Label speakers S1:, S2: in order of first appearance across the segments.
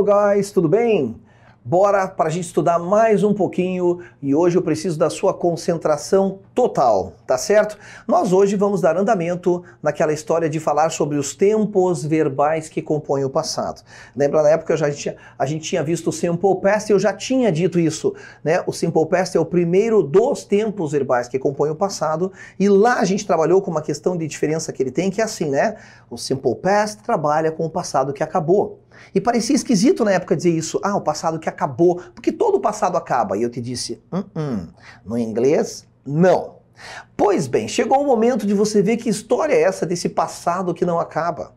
S1: Hello guys, tudo bem? Bora para a gente estudar mais um pouquinho e hoje eu preciso da sua concentração total, tá certo? Nós hoje vamos dar andamento naquela história de falar sobre os tempos verbais que compõem o passado. Lembra na época já a, gente, a gente tinha visto o simple past e eu já tinha dito isso, né? O simple past é o primeiro dos tempos verbais que compõem o passado e lá a gente trabalhou com uma questão de diferença que ele tem que é assim, né? O simple past trabalha com o passado que acabou. E parecia esquisito na época dizer isso. Ah, o passado que acabou, porque todo o passado acaba. E eu te disse, uh -uh. no inglês, não. Pois bem, chegou o momento de você ver que história é essa desse passado que não acaba.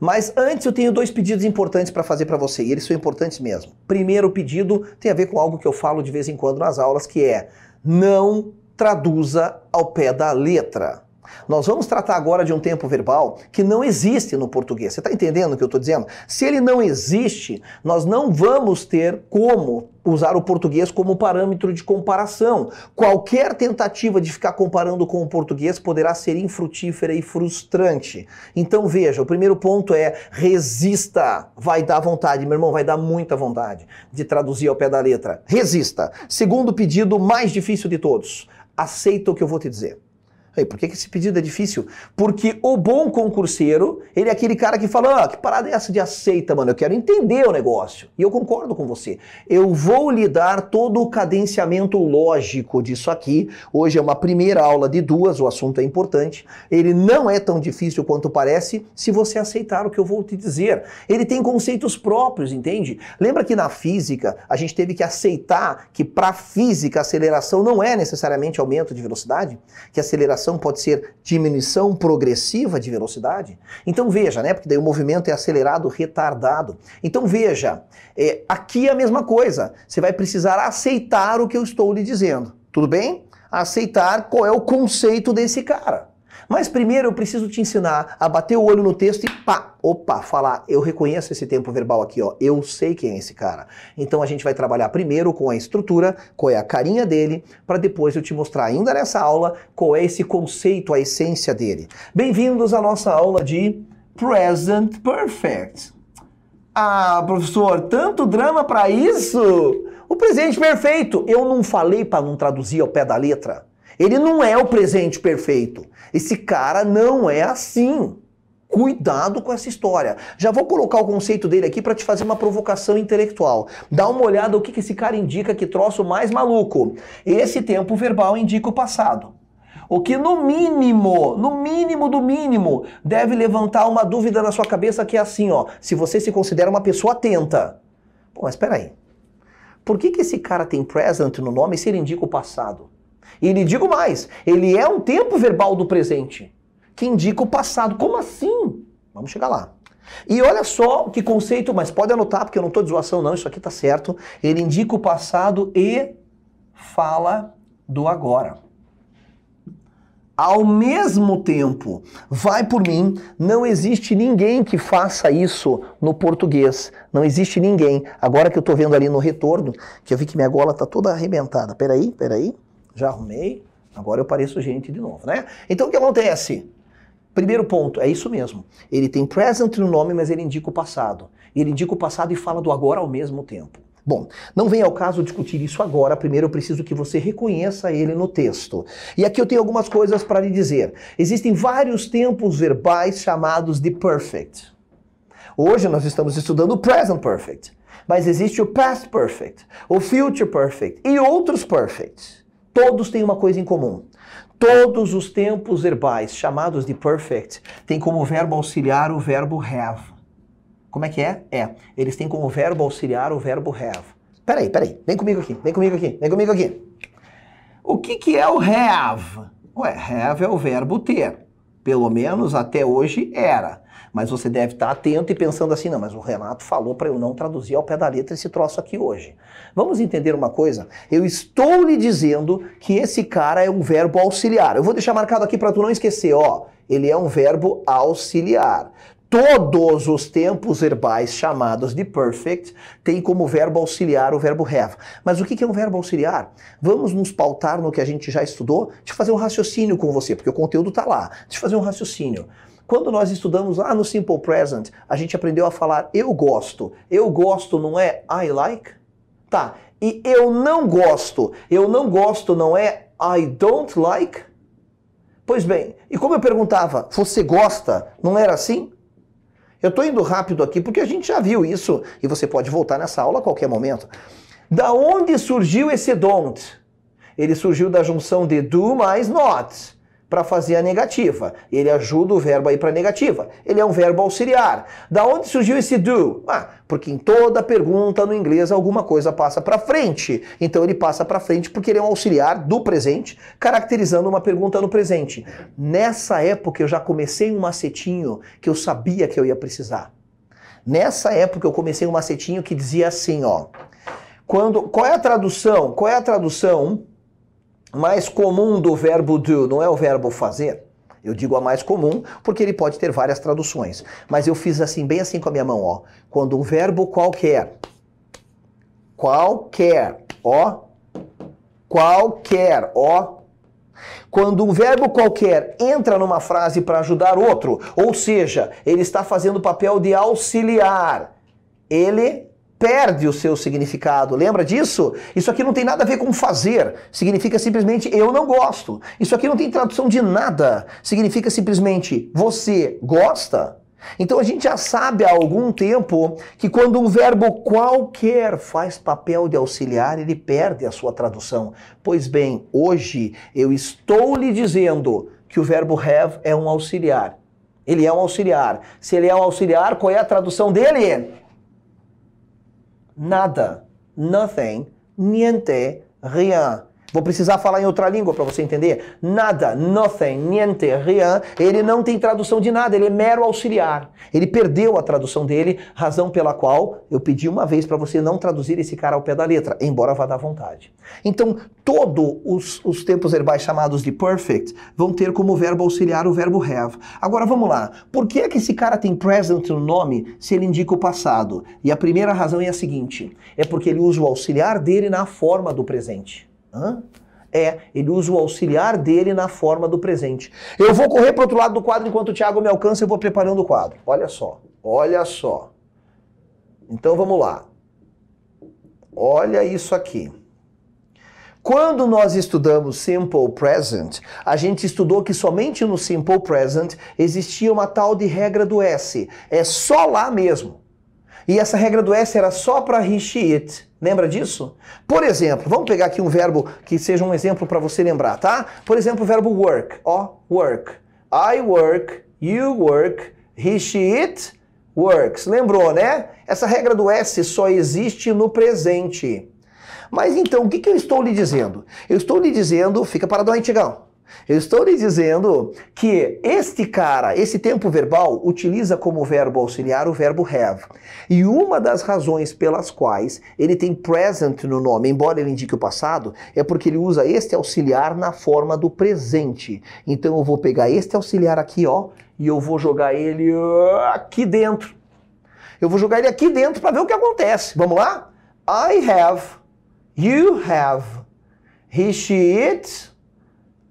S1: Mas antes eu tenho dois pedidos importantes para fazer para você, e eles são importantes mesmo. Primeiro pedido tem a ver com algo que eu falo de vez em quando nas aulas, que é não traduza ao pé da letra. Nós vamos tratar agora de um tempo verbal que não existe no português. Você está entendendo o que eu estou dizendo? Se ele não existe, nós não vamos ter como usar o português como parâmetro de comparação. Qualquer tentativa de ficar comparando com o português poderá ser infrutífera e frustrante. Então veja, o primeiro ponto é resista. Vai dar vontade, meu irmão, vai dar muita vontade de traduzir ao pé da letra. Resista. Segundo pedido mais difícil de todos, aceita o que eu vou te dizer. Aí, por que, esse pedido é difícil? Porque o bom concurseiro, ele é aquele cara que fala, ah, que parada é essa de aceita, mano? Eu quero entender o negócio. E eu concordo com você. Eu vou lhe dar todo o cadenciamento lógico disso aqui. Hoje é uma primeira aula de duas, o assunto é importante. Ele não é tão difícil quanto parece se você aceitar o que eu vou te dizer. Ele tem conceitos próprios, entende? Lembra que na física a gente teve que aceitar que para física aceleração não é necessariamente aumento de velocidade? Que aceleração aceleração pode ser diminuição progressiva de velocidade? Então veja, né? Porque daí o movimento é acelerado, retardado. Então veja, é, aqui é a mesma coisa. Você vai precisar aceitar o que eu estou lhe dizendo. Tudo bem? Aceitar qual é o conceito desse cara. Mas primeiro eu preciso te ensinar a bater o olho no texto e pá, opa, falar, eu reconheço esse tempo verbal aqui, ó, eu sei quem é esse cara. Então a gente vai trabalhar primeiro com a estrutura, qual é a carinha dele, para depois eu te mostrar ainda nessa aula qual é esse conceito, a essência dele. Bem-vindos à nossa aula de Present Perfect. Ah, professor, tanto drama para isso? O presente perfeito. Eu não falei para não traduzir ao pé da letra. Ele não é o presente perfeito. Esse cara não é assim. Cuidado com essa história. Já vou colocar o conceito dele aqui para te fazer uma provocação intelectual. Dá uma olhada o que, que esse cara indica que troço mais maluco. Esse tempo verbal indica o passado. O que no mínimo, no mínimo do mínimo, deve levantar uma dúvida na sua cabeça que é assim, ó. Se você se considera uma pessoa atenta. bom, mas peraí. Por que, que esse cara tem present no nome se ele indica o passado? E lhe digo mais, ele é um tempo verbal do presente, que indica o passado. Como assim? Vamos chegar lá. E olha só que conceito, mas pode anotar, porque eu não estou de zoação não, isso aqui está certo. Ele indica o passado e fala do agora. Ao mesmo tempo, vai por mim, não existe ninguém que faça isso no português. Não existe ninguém. Agora que eu estou vendo ali no retorno, que eu vi que minha gola está toda arrebentada. Peraí, peraí já arrumei, agora eu pareço gente de novo, né? Então o que acontece? Primeiro ponto, é isso mesmo. Ele tem present no nome, mas ele indica o passado. Ele indica o passado e fala do agora ao mesmo tempo. Bom, não vem ao caso discutir isso agora. Primeiro eu preciso que você reconheça ele no texto. E aqui eu tenho algumas coisas para lhe dizer. Existem vários tempos verbais chamados de perfect. Hoje nós estamos estudando o present perfect, mas existe o past perfect, o future perfect e outros perfects todos têm uma coisa em comum. Todos os tempos verbais, chamados de perfect, têm como verbo auxiliar o verbo have. Como é que é? É. Eles têm como verbo auxiliar o verbo have. Peraí, peraí. Vem comigo aqui, vem comigo aqui, vem comigo aqui. O que, que é o have? Ué, have é o verbo ter. Pelo menos até hoje era. Mas você deve estar atento e pensando assim, não, mas o Renato falou para eu não traduzir ao pé da letra esse troço aqui hoje. Vamos entender uma coisa? Eu estou lhe dizendo que esse cara é um verbo auxiliar. Eu vou deixar marcado aqui para tu não esquecer, ó. Ele é um verbo auxiliar todos os tempos verbais chamados de perfect têm como verbo auxiliar o verbo have. Mas o que é um verbo auxiliar? Vamos nos pautar no que a gente já estudou? Deixa eu fazer um raciocínio com você, porque o conteúdo está lá. Deixa eu fazer um raciocínio. Quando nós estudamos lá no Simple Present, a gente aprendeu a falar eu gosto. Eu gosto não é I like? Tá. E eu não gosto. Eu não gosto não é I don't like? Pois bem, e como eu perguntava, você gosta? Não era assim? Eu estou indo rápido aqui porque a gente já viu isso e você pode voltar nessa aula a qualquer momento. Da onde surgiu esse don't? Ele surgiu da junção de do mais not para fazer a negativa. Ele ajuda o verbo aí para negativa. Ele é um verbo auxiliar. Da onde surgiu esse do? Ah, porque em toda pergunta no inglês alguma coisa passa para frente. Então ele passa para frente porque ele é um auxiliar do presente, caracterizando uma pergunta no presente. Nessa época eu já comecei um macetinho que eu sabia que eu ia precisar. Nessa época eu comecei um macetinho que dizia assim, ó. Quando, qual é a tradução? Qual é a tradução mais comum do verbo do não é o verbo fazer. Eu digo a mais comum porque ele pode ter várias traduções. Mas eu fiz assim, bem assim com a minha mão, ó. Quando um verbo qualquer, qualquer, ó, qualquer, ó. Quando um verbo qualquer entra numa frase para ajudar outro, ou seja, ele está fazendo o papel de auxiliar. Ele perde o seu significado. Lembra disso? Isso aqui não tem nada a ver com fazer. Significa simplesmente eu não gosto. Isso aqui não tem tradução de nada. Significa simplesmente você gosta. Então a gente já sabe há algum tempo que quando um verbo qualquer faz papel de auxiliar, ele perde a sua tradução. Pois bem, hoje eu estou lhe dizendo que o verbo have é um auxiliar. Ele é um auxiliar. Se ele é um auxiliar, qual é a tradução dele? nada, nothing, niente, rien. Vou precisar falar em outra língua para você entender. Nada, nothing, niente, rien. Ele não tem tradução de nada, ele é mero auxiliar. Ele perdeu a tradução dele, razão pela qual eu pedi uma vez para você não traduzir esse cara ao pé da letra, embora vá dar vontade. Então, todos os, os tempos verbais chamados de perfect vão ter como verbo auxiliar o verbo have. Agora vamos lá. Por que é que esse cara tem present no nome se ele indica o passado? E a primeira razão é a seguinte: é porque ele usa o auxiliar dele na forma do presente. Hã? É, ele usa o auxiliar dele na forma do presente. Eu vou correr para outro lado do quadro enquanto o Thiago me alcança e vou preparando o quadro. Olha só, olha só. Então vamos lá. Olha isso aqui. Quando nós estudamos Simple Present, a gente estudou que somente no Simple Present existia uma tal de regra do S. É só lá mesmo. E essa regra do S era só para Rishi It Lembra disso? Por exemplo, vamos pegar aqui um verbo que seja um exemplo para você lembrar, tá? Por exemplo, o verbo work. Ó, work. I work, you work, he, she, it works. Lembrou, né? Essa regra do S só existe no presente. Mas então, o que, que eu estou lhe dizendo? Eu estou lhe dizendo, fica para aí, Tigão. Eu estou lhe dizendo que este cara, esse tempo verbal, utiliza como verbo auxiliar o verbo have. E uma das razões pelas quais ele tem present no nome, embora ele indique o passado, é porque ele usa este auxiliar na forma do presente. Então eu vou pegar este auxiliar aqui, ó, e eu vou jogar ele ah, aqui dentro. Eu vou jogar ele aqui dentro para ver o que acontece. Vamos lá? I have, you have, he, she, it,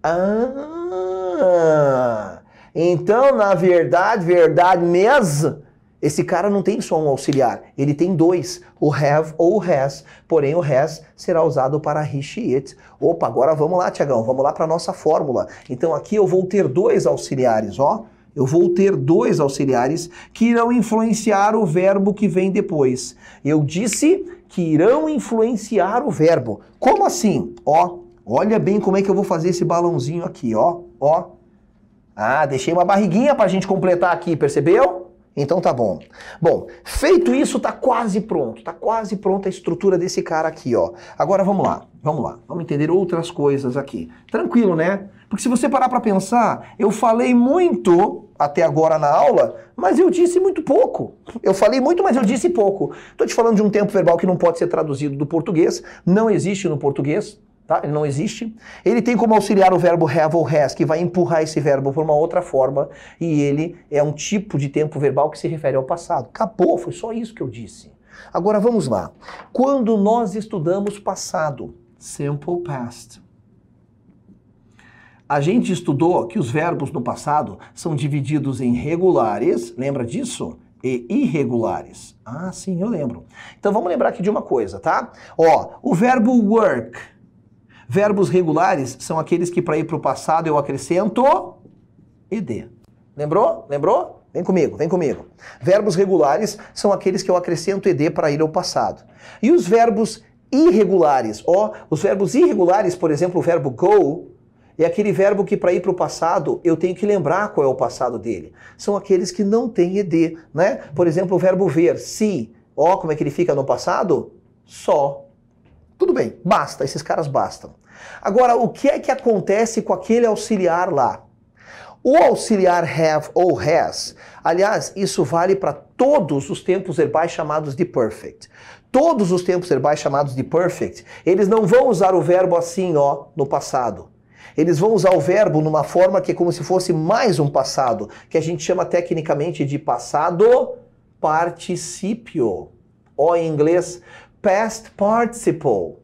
S1: ah! Então, na verdade, verdade mesmo, esse cara não tem só um auxiliar, ele tem dois, o have ou o has. Porém, o has será usado para reach it. Opa, agora vamos lá, Tiagão, vamos lá para a nossa fórmula. Então, aqui eu vou ter dois auxiliares, ó. Eu vou ter dois auxiliares que irão influenciar o verbo que vem depois. Eu disse que irão influenciar o verbo. Como assim? Ó, Olha bem como é que eu vou fazer esse balãozinho aqui, ó, ó. Ah, deixei uma barriguinha para a gente completar aqui, percebeu? Então tá bom. Bom, feito isso, tá quase pronto. Tá quase pronta a estrutura desse cara aqui, ó. Agora vamos lá, vamos lá. Vamos entender outras coisas aqui. Tranquilo, né? Porque se você parar para pensar, eu falei muito até agora na aula, mas eu disse muito pouco. Eu falei muito, mas eu disse pouco. Estou te falando de um tempo verbal que não pode ser traduzido do português, não existe no português, Tá? Ele não existe. Ele tem como auxiliar o verbo have ou has, que vai empurrar esse verbo para uma outra forma, e ele é um tipo de tempo verbal que se refere ao passado. Acabou, foi só isso que eu disse. Agora vamos lá. Quando nós estudamos passado, simple past, a gente estudou que os verbos no passado são divididos em regulares, lembra disso? E irregulares. Ah, sim, eu lembro. Então vamos lembrar aqui de uma coisa, tá? Ó, o verbo work Verbos regulares são aqueles que para ir para o passado eu acrescento ed. Lembrou? Lembrou? Vem comigo, vem comigo. Verbos regulares são aqueles que eu acrescento ed para ir ao passado. E os verbos irregulares? Ó, oh, os verbos irregulares, por exemplo, o verbo go, é aquele verbo que para ir para o passado eu tenho que lembrar qual é o passado dele. São aqueles que não têm ed, né? Por exemplo, o verbo ver, se. Ó, oh, como é que ele fica no passado? Só. Tudo bem, basta, esses caras bastam. Agora, o que é que acontece com aquele auxiliar lá? O auxiliar have ou has, aliás, isso vale para todos os tempos verbais chamados de perfect. Todos os tempos verbais chamados de perfect, eles não vão usar o verbo assim, ó, no passado. Eles vão usar o verbo numa forma que é como se fosse mais um passado, que a gente chama tecnicamente de passado particípio. ó, em inglês past participle.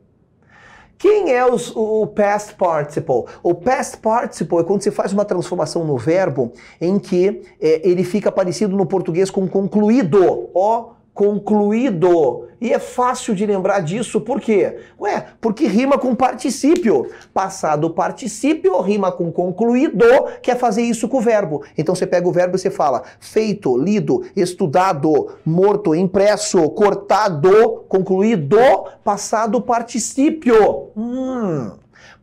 S1: Quem é os, o, past participle? O past participle é quando se faz uma transformação no verbo em que é, ele fica parecido no português com concluído. O concluído. E é fácil de lembrar disso, por quê? Ué, porque rima com particípio. Passado particípio rima com concluído, quer fazer isso com o verbo. Então você pega o verbo e você fala feito, lido, estudado, morto, impresso, cortado, concluído, passado particípio. Hum.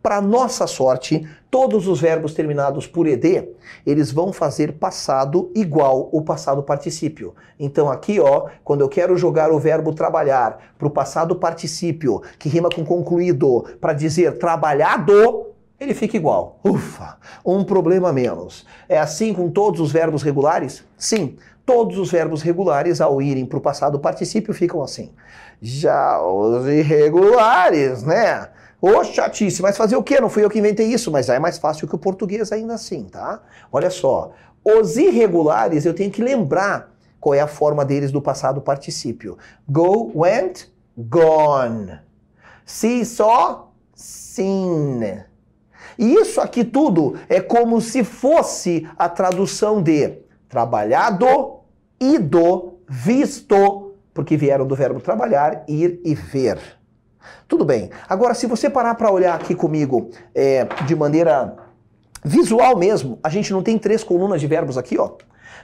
S1: Para nossa sorte, todos os verbos terminados por ed, eles vão fazer passado igual o passado particípio. Então aqui, ó, quando eu quero jogar o verbo trabalhar para o passado particípio, que rima com concluído, para dizer trabalhado, ele fica igual. Ufa, um problema menos. É assim com todos os verbos regulares? Sim, todos os verbos regulares, ao irem para o passado particípio, ficam assim. Já os irregulares, né? Ô, oh, chatice, mas fazer o quê? Não fui eu que inventei isso, mas é mais fácil que o português ainda assim, tá? Olha só, os irregulares eu tenho que lembrar qual é a forma deles do passado particípio. Go, went, gone. Se, só, sim. E isso aqui tudo é como se fosse a tradução de trabalhado, ido, visto, porque vieram do verbo trabalhar, ir e ver. Tudo bem. Agora, se você parar para olhar aqui comigo é, de maneira visual mesmo, a gente não tem três colunas de verbos aqui, ó.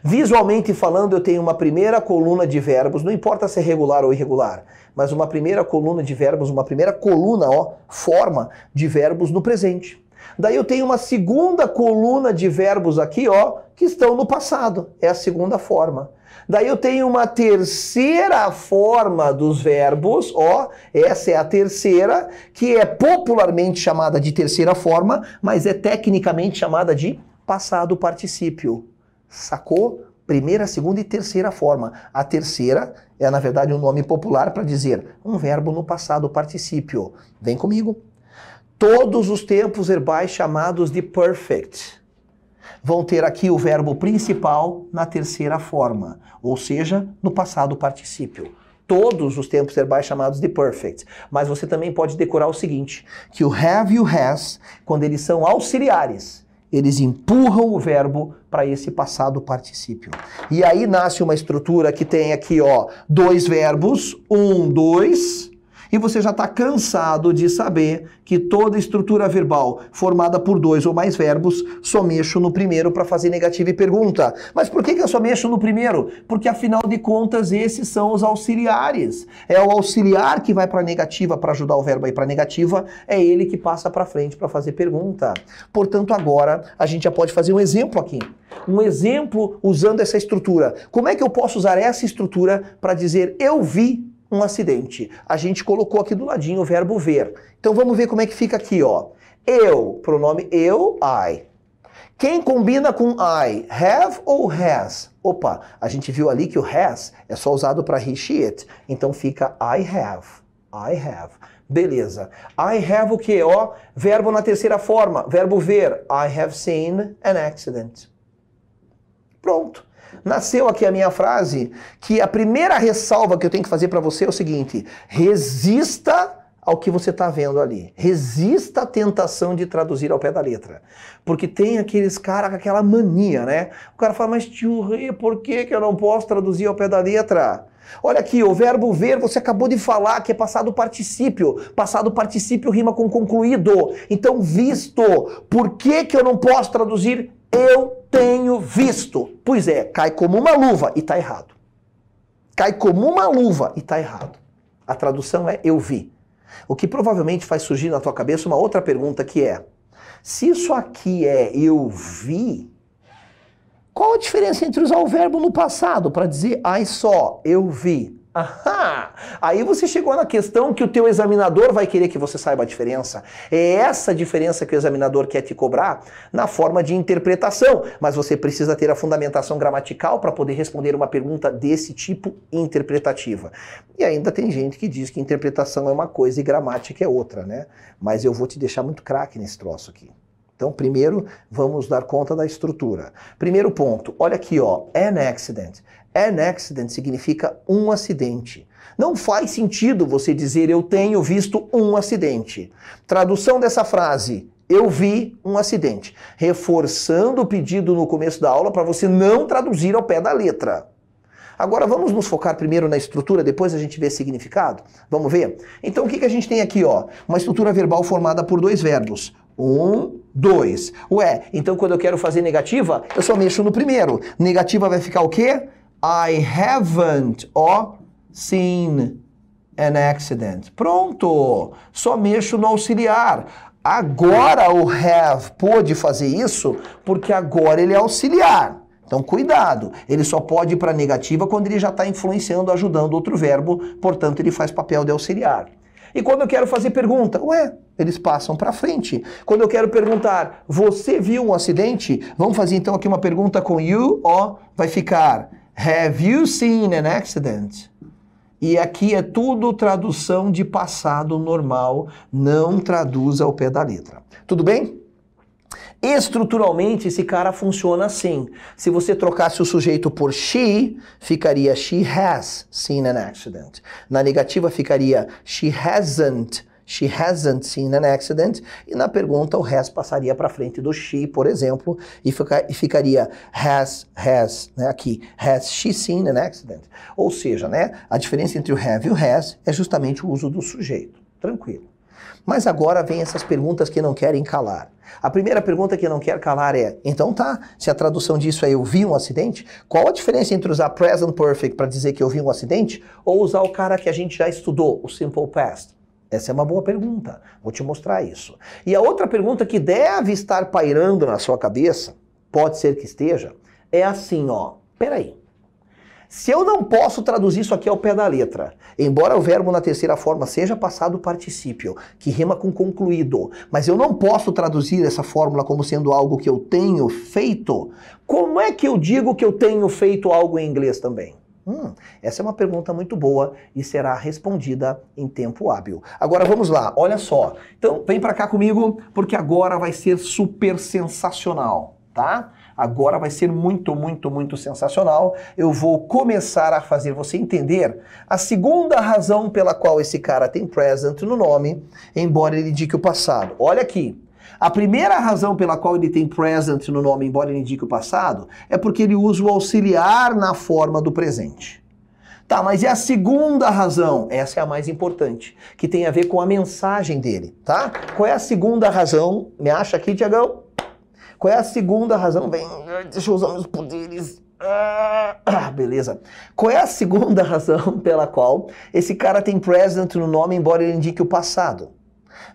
S1: Visualmente falando, eu tenho uma primeira coluna de verbos, não importa se é regular ou irregular, mas uma primeira coluna de verbos, uma primeira coluna, ó, forma de verbos no presente. Daí eu tenho uma segunda coluna de verbos aqui, ó, que estão no passado. É a segunda forma. Daí eu tenho uma terceira forma dos verbos, ó, essa é a terceira, que é popularmente chamada de terceira forma, mas é tecnicamente chamada de passado particípio. Sacou? Primeira, segunda e terceira forma. A terceira é, na verdade, um nome popular para dizer um verbo no passado particípio. Vem comigo. Todos os tempos verbais chamados de perfect vão ter aqui o verbo principal na terceira forma, ou seja, no passado particípio. Todos os tempos verbais chamados de perfect. Mas você também pode decorar o seguinte: que o have e o has, quando eles são auxiliares, eles empurram o verbo para esse passado particípio. E aí nasce uma estrutura que tem aqui, ó, dois verbos, um, dois, e você já está cansado de saber que toda estrutura verbal formada por dois ou mais verbos só mexo no primeiro para fazer negativa e pergunta. Mas por que, que eu só mexo no primeiro? Porque afinal de contas esses são os auxiliares. É o auxiliar que vai para negativa para ajudar o verbo a ir para negativa, é ele que passa para frente para fazer pergunta. Portanto, agora a gente já pode fazer um exemplo aqui. Um exemplo usando essa estrutura. Como é que eu posso usar essa estrutura para dizer eu vi um acidente. A gente colocou aqui do ladinho o verbo ver. Então vamos ver como é que fica aqui, ó. Eu, pronome eu, I. Quem combina com I? Have ou has? Opa, a gente viu ali que o has é só usado para he, she, it. Então fica I have. I have. Beleza. I have o que? Ó, verbo na terceira forma. Verbo ver. I have seen an accident. Pronto nasceu aqui a minha frase, que a primeira ressalva que eu tenho que fazer para você é o seguinte: resista ao que você está vendo ali. Resista à tentação de traduzir ao pé da letra. Porque tem aqueles caras com aquela mania, né? O cara fala, mas tio Rê, por que, que eu não posso traduzir ao pé da letra? Olha aqui, o verbo ver, você acabou de falar que é passado particípio. Passado particípio rima com concluído. Então, visto, por que, que eu não posso traduzir eu tenho visto. Pois é, cai como uma luva e está errado. Cai como uma luva e está errado. A tradução é eu vi. O que provavelmente faz surgir na tua cabeça uma outra pergunta que é: se isso aqui é eu vi, qual a diferença entre usar o verbo no passado para dizer I saw, eu vi, Ahá! Aí você chegou na questão que o teu examinador vai querer que você saiba a diferença. É essa diferença que o examinador quer te cobrar na forma de interpretação, mas você precisa ter a fundamentação gramatical para poder responder uma pergunta desse tipo interpretativa. E ainda tem gente que diz que interpretação é uma coisa e gramática é outra, né? Mas eu vou te deixar muito craque nesse troço aqui. Então, primeiro, vamos dar conta da estrutura. Primeiro ponto, olha aqui, ó, an accident An accident significa um acidente. Não faz sentido você dizer eu tenho visto um acidente. Tradução dessa frase: eu vi um acidente. Reforçando o pedido no começo da aula para você não traduzir ao pé da letra. Agora vamos nos focar primeiro na estrutura, depois a gente vê significado? Vamos ver? Então o que, que a gente tem aqui? Ó? Uma estrutura verbal formada por dois verbos. Um, dois. Ué, então quando eu quero fazer negativa, eu só mexo no primeiro. Negativa vai ficar o quê? I haven't ó seen an accident. Pronto! Só mexo no auxiliar. Agora o have pôde fazer isso porque agora ele é auxiliar. Então, cuidado. Ele só pode ir para negativa quando ele já está influenciando, ajudando outro verbo, portanto, ele faz papel de auxiliar. E quando eu quero fazer pergunta, ué, eles passam para frente. Quando eu quero perguntar, você viu um acidente? Vamos fazer então aqui uma pergunta com you, ó, vai ficar Have you seen an accident? E aqui é tudo tradução de passado normal, não traduz ao pé da letra. Tudo bem? Estruturalmente, esse cara funciona assim. Se você trocasse o sujeito por she, ficaria she has seen an accident. Na negativa, ficaria she hasn't she hasn't seen an accident, e na pergunta o has passaria para frente do she, por exemplo, e, fica, e ficaria has, has, né, aqui, has she seen an accident? Ou seja, né, a diferença entre o have e o has é justamente o uso do sujeito. Tranquilo. Mas agora vem essas perguntas que não querem calar. A primeira pergunta que não quer calar é: então tá, se a tradução disso é eu vi um acidente, qual a diferença entre usar present perfect para dizer que eu vi um acidente ou usar o cara que a gente já estudou, o simple past? Essa é uma boa pergunta. Vou te mostrar isso. E a outra pergunta que deve estar pairando na sua cabeça, pode ser que esteja, é assim, ó. Peraí. Se eu não posso traduzir isso aqui ao pé da letra, embora o verbo na terceira forma seja passado particípio, que rima com concluído, mas eu não posso traduzir essa fórmula como sendo algo que eu tenho feito, como é que eu digo que eu tenho feito algo em inglês também? Hum, essa é uma pergunta muito boa e será respondida em tempo hábil. Agora vamos lá, olha só. Então vem para cá comigo porque agora vai ser super sensacional, tá? Agora vai ser muito, muito, muito sensacional. Eu vou começar a fazer você entender a segunda razão pela qual esse cara tem present no nome, embora ele indique o passado. Olha aqui. A primeira razão pela qual ele tem present no nome, embora ele indique o passado, é porque ele usa o auxiliar na forma do presente. Tá, mas é a segunda razão? Essa é a mais importante, que tem a ver com a mensagem dele, tá? Qual é a segunda razão? Me acha aqui, Tiagão? Qual é a segunda razão? Vem, deixa eu usar meus poderes. Ah, beleza. Qual é a segunda razão pela qual esse cara tem present no nome, embora ele indique o passado?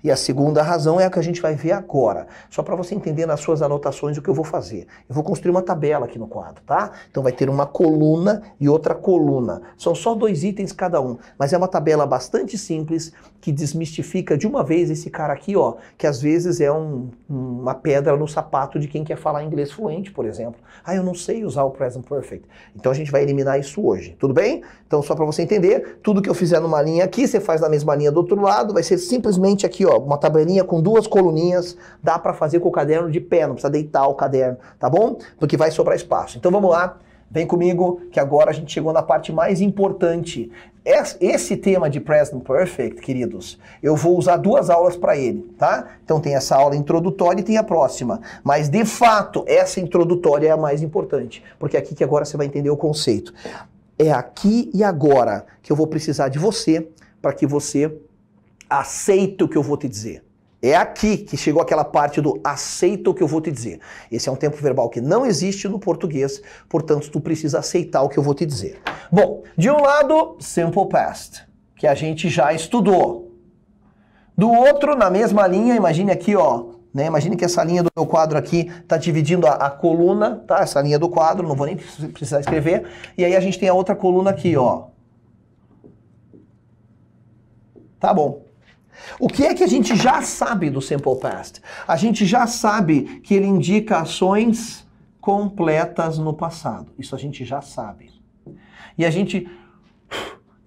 S1: E a segunda razão é a que a gente vai ver agora, só para você entender nas suas anotações o que eu vou fazer. Eu vou construir uma tabela aqui no quadro, tá? Então vai ter uma coluna e outra coluna. São só dois itens cada um, mas é uma tabela bastante simples que desmistifica de uma vez esse cara aqui, ó, que às vezes é um, uma pedra no sapato de quem quer falar inglês fluente, por exemplo. Ah, eu não sei usar o present perfect. Então a gente vai eliminar isso hoje, tudo bem? Então só para você entender, tudo que eu fizer numa linha aqui, você faz na mesma linha do outro lado, vai ser simplesmente aqui, ó, uma tabelinha com duas coluninhas, dá para fazer com o caderno de pé, não precisa deitar o caderno, tá bom? Porque vai sobrar espaço. Então vamos lá, vem comigo que agora a gente chegou na parte mais importante. Esse tema de Present Perfect, queridos, eu vou usar duas aulas para ele, tá? Então tem essa aula introdutória e tem a próxima. Mas de fato, essa introdutória é a mais importante, porque é aqui que agora você vai entender o conceito. É aqui e agora que eu vou precisar de você para que você aceita o que eu vou te dizer. É aqui que chegou aquela parte do aceita o que eu vou te dizer. Esse é um tempo verbal que não existe no português, portanto tu precisa aceitar o que eu vou te dizer. Bom, de um lado, simple past, que a gente já estudou. Do outro, na mesma linha, imagine aqui, ó, né? Imagine que essa linha do meu quadro aqui está dividindo a, a, coluna, tá? Essa linha do quadro, não vou nem precisar escrever. E aí a gente tem a outra coluna aqui, ó. Tá bom. O que é que a gente já sabe do simple past? A gente já sabe que ele indica ações completas no passado. Isso a gente já sabe. E a gente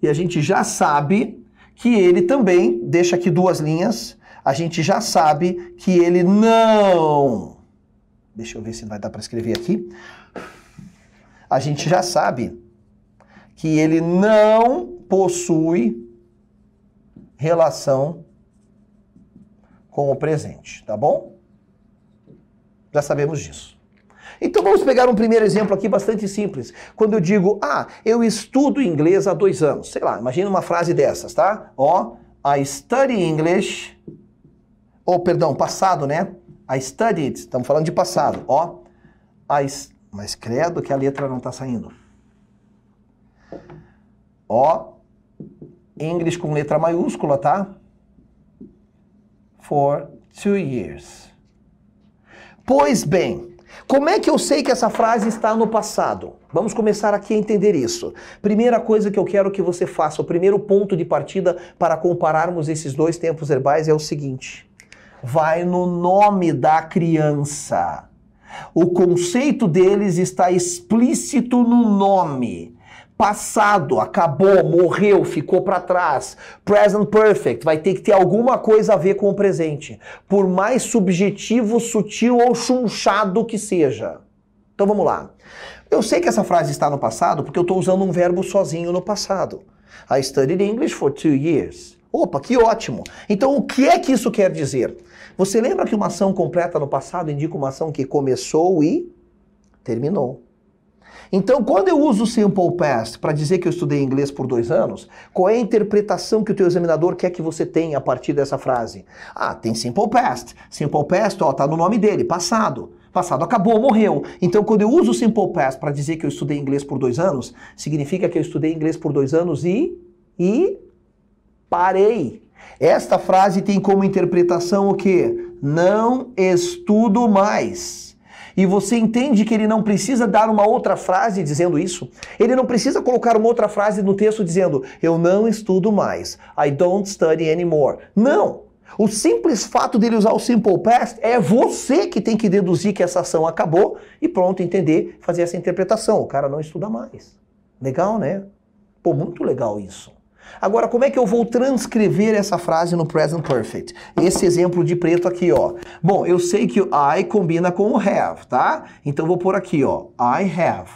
S1: e a gente já sabe que ele também deixa aqui duas linhas. A gente já sabe que ele não. Deixa eu ver se vai dar para escrever aqui. A gente já sabe que ele não possui relação com o presente, tá bom? Já sabemos disso. Então vamos pegar um primeiro exemplo aqui bastante simples. Quando eu digo, ah, eu estudo inglês há dois anos. Sei lá, imagina uma frase dessas, tá? Ó, I study English. Ou, oh, perdão, passado, né? I studied. Estamos falando de passado. Ó, I... Mas credo que a letra não está saindo. Ó, inglês com letra maiúscula, tá? For two years. Pois bem, como é que eu sei que essa frase está no passado? Vamos começar aqui a entender isso. Primeira coisa que eu quero que você faça, o primeiro ponto de partida para compararmos esses dois tempos verbais é o seguinte: vai no nome da criança. O conceito deles está explícito no nome passado, acabou, morreu, ficou para trás. Present perfect vai ter que ter alguma coisa a ver com o presente, por mais subjetivo, sutil ou chunchado que seja. Então vamos lá. Eu sei que essa frase está no passado porque eu estou usando um verbo sozinho no passado. I studied English for two years. Opa, que ótimo! Então, o que é que isso quer dizer? Você lembra que uma ação completa no passado indica uma ação que começou e terminou. Então, quando eu uso o simple past para dizer que eu estudei inglês por dois anos, qual é a interpretação que o teu examinador quer que você tenha a partir dessa frase? Ah, tem simple past. Simple past, ó, tá no nome dele, passado. Passado acabou, morreu. Então, quando eu uso o simple past para dizer que eu estudei inglês por dois anos, significa que eu estudei inglês por dois anos e e parei. Esta frase tem como interpretação o que? Não estudo mais e você entende que ele não precisa dar uma outra frase dizendo isso, ele não precisa colocar uma outra frase no texto dizendo eu não estudo mais, I don't study anymore. Não! O simples fato dele usar o simple past é você que tem que deduzir que essa ação acabou e pronto, entender, fazer essa interpretação. O cara não estuda mais. Legal, né? Pô, muito legal isso. Agora, como é que eu vou transcrever essa frase no present perfect? Esse exemplo de preto aqui, ó. Bom, eu sei que o I combina com o have, tá? Então vou por aqui, ó. I have.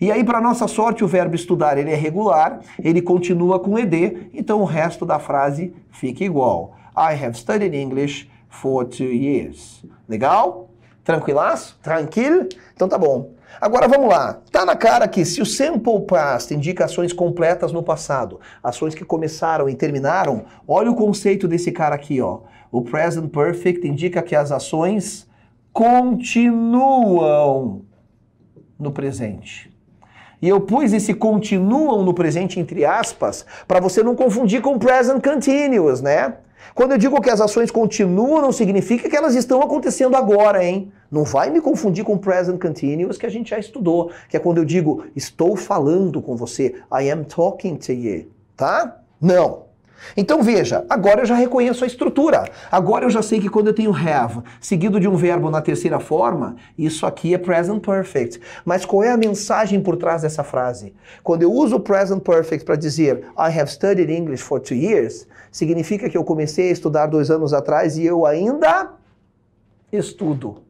S1: E aí, para nossa sorte, o verbo estudar ele é regular, ele continua com ed, então o resto da frase fica igual. I have studied English for two years. Legal? Tranquilaço? Tranquilo? Então tá bom. Agora vamos lá. Tá na cara que se o sample past indica ações completas no passado, ações que começaram e terminaram, olha o conceito desse cara aqui, ó. O present perfect indica que as ações continuam no presente. E eu pus esse continuam no presente entre aspas para você não confundir com present continuous, né? Quando eu digo que as ações continuam, não significa que elas estão acontecendo agora, hein? Não vai me confundir com present continuous que a gente já estudou, que é quando eu digo estou falando com você, I am talking to you, tá? Não. Então veja, agora eu já reconheço a estrutura. Agora eu já sei que quando eu tenho have seguido de um verbo na terceira forma, isso aqui é present perfect. Mas qual é a mensagem por trás dessa frase? Quando eu uso o present perfect para dizer I have studied English for two years, Significa que eu comecei a estudar dois anos atrás e eu ainda estudo.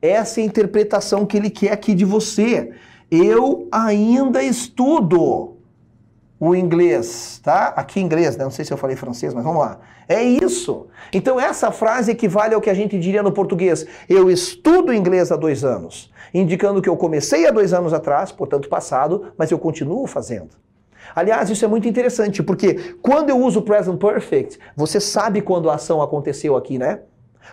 S1: Essa é a interpretação que ele quer aqui de você. Eu ainda estudo o inglês, tá? Aqui inglês, né? não sei se eu falei francês, mas vamos lá. É isso. Então essa frase equivale ao que a gente diria no português. Eu estudo inglês há dois anos, indicando que eu comecei há dois anos atrás, portanto passado, mas eu continuo fazendo. Aliás, isso é muito interessante, porque quando eu uso o present perfect, você sabe quando a ação aconteceu aqui, né?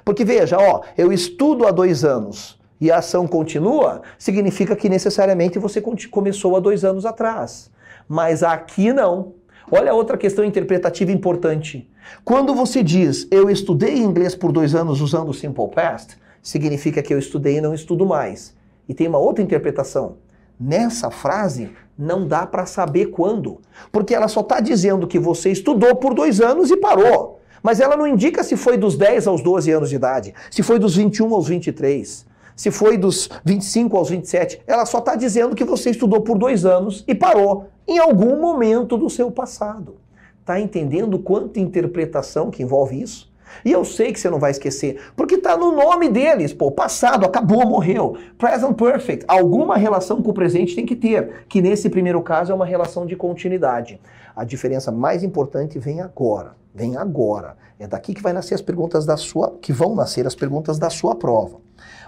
S1: Porque veja, ó, eu estudo há dois anos e a ação continua, significa que necessariamente você começou há dois anos atrás. Mas aqui não. Olha outra questão interpretativa importante. Quando você diz eu estudei inglês por dois anos usando o simple past, significa que eu estudei e não estudo mais. E tem uma outra interpretação. Nessa frase, não dá para saber quando, porque ela só está dizendo que você estudou por dois anos e parou. Mas ela não indica se foi dos 10 aos 12 anos de idade, se foi dos 21 aos 23, se foi dos 25 aos 27. Ela só está dizendo que você estudou por dois anos e parou em algum momento do seu passado. Está entendendo quanta interpretação que envolve isso? E eu sei que você não vai esquecer, porque está no nome deles, pô, passado, acabou, morreu. Present perfect, alguma relação com o presente tem que ter, que nesse primeiro caso é uma relação de continuidade. A diferença mais importante vem agora, vem agora. É daqui que vai nascer as perguntas da sua, que vão nascer as perguntas da sua prova.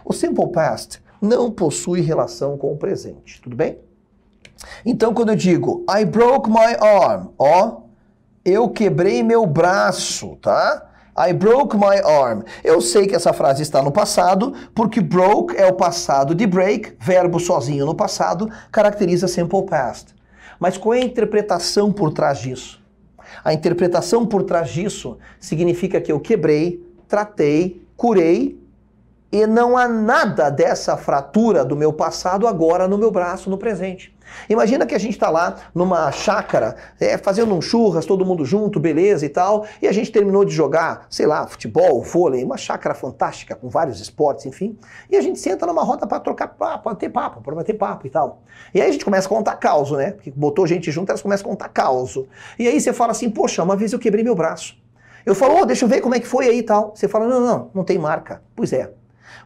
S1: O simple past não possui relação com o presente, tudo bem? Então quando eu digo I broke my arm, ó, eu quebrei meu braço, tá? I broke my arm. Eu sei que essa frase está no passado, porque broke é o passado de break, verbo sozinho no passado, caracteriza simple past. Mas qual é a interpretação por trás disso? A interpretação por trás disso significa que eu quebrei, tratei, curei e não há nada dessa fratura do meu passado agora no meu braço, no presente. Imagina que a gente está lá numa chácara, é, fazendo um churras, todo mundo junto, beleza e tal, e a gente terminou de jogar, sei lá, futebol, vôlei, uma chácara fantástica com vários esportes, enfim, e a gente senta numa roda para trocar papo, para ter papo, para bater papo e tal. E aí a gente começa a contar causa, né? Porque botou gente junto, elas começam a contar causa. E aí você fala assim, poxa, uma vez eu quebrei meu braço. Eu falo, oh, deixa eu ver como é que foi aí e tal. Você fala, não, não, não, não tem marca. Pois é,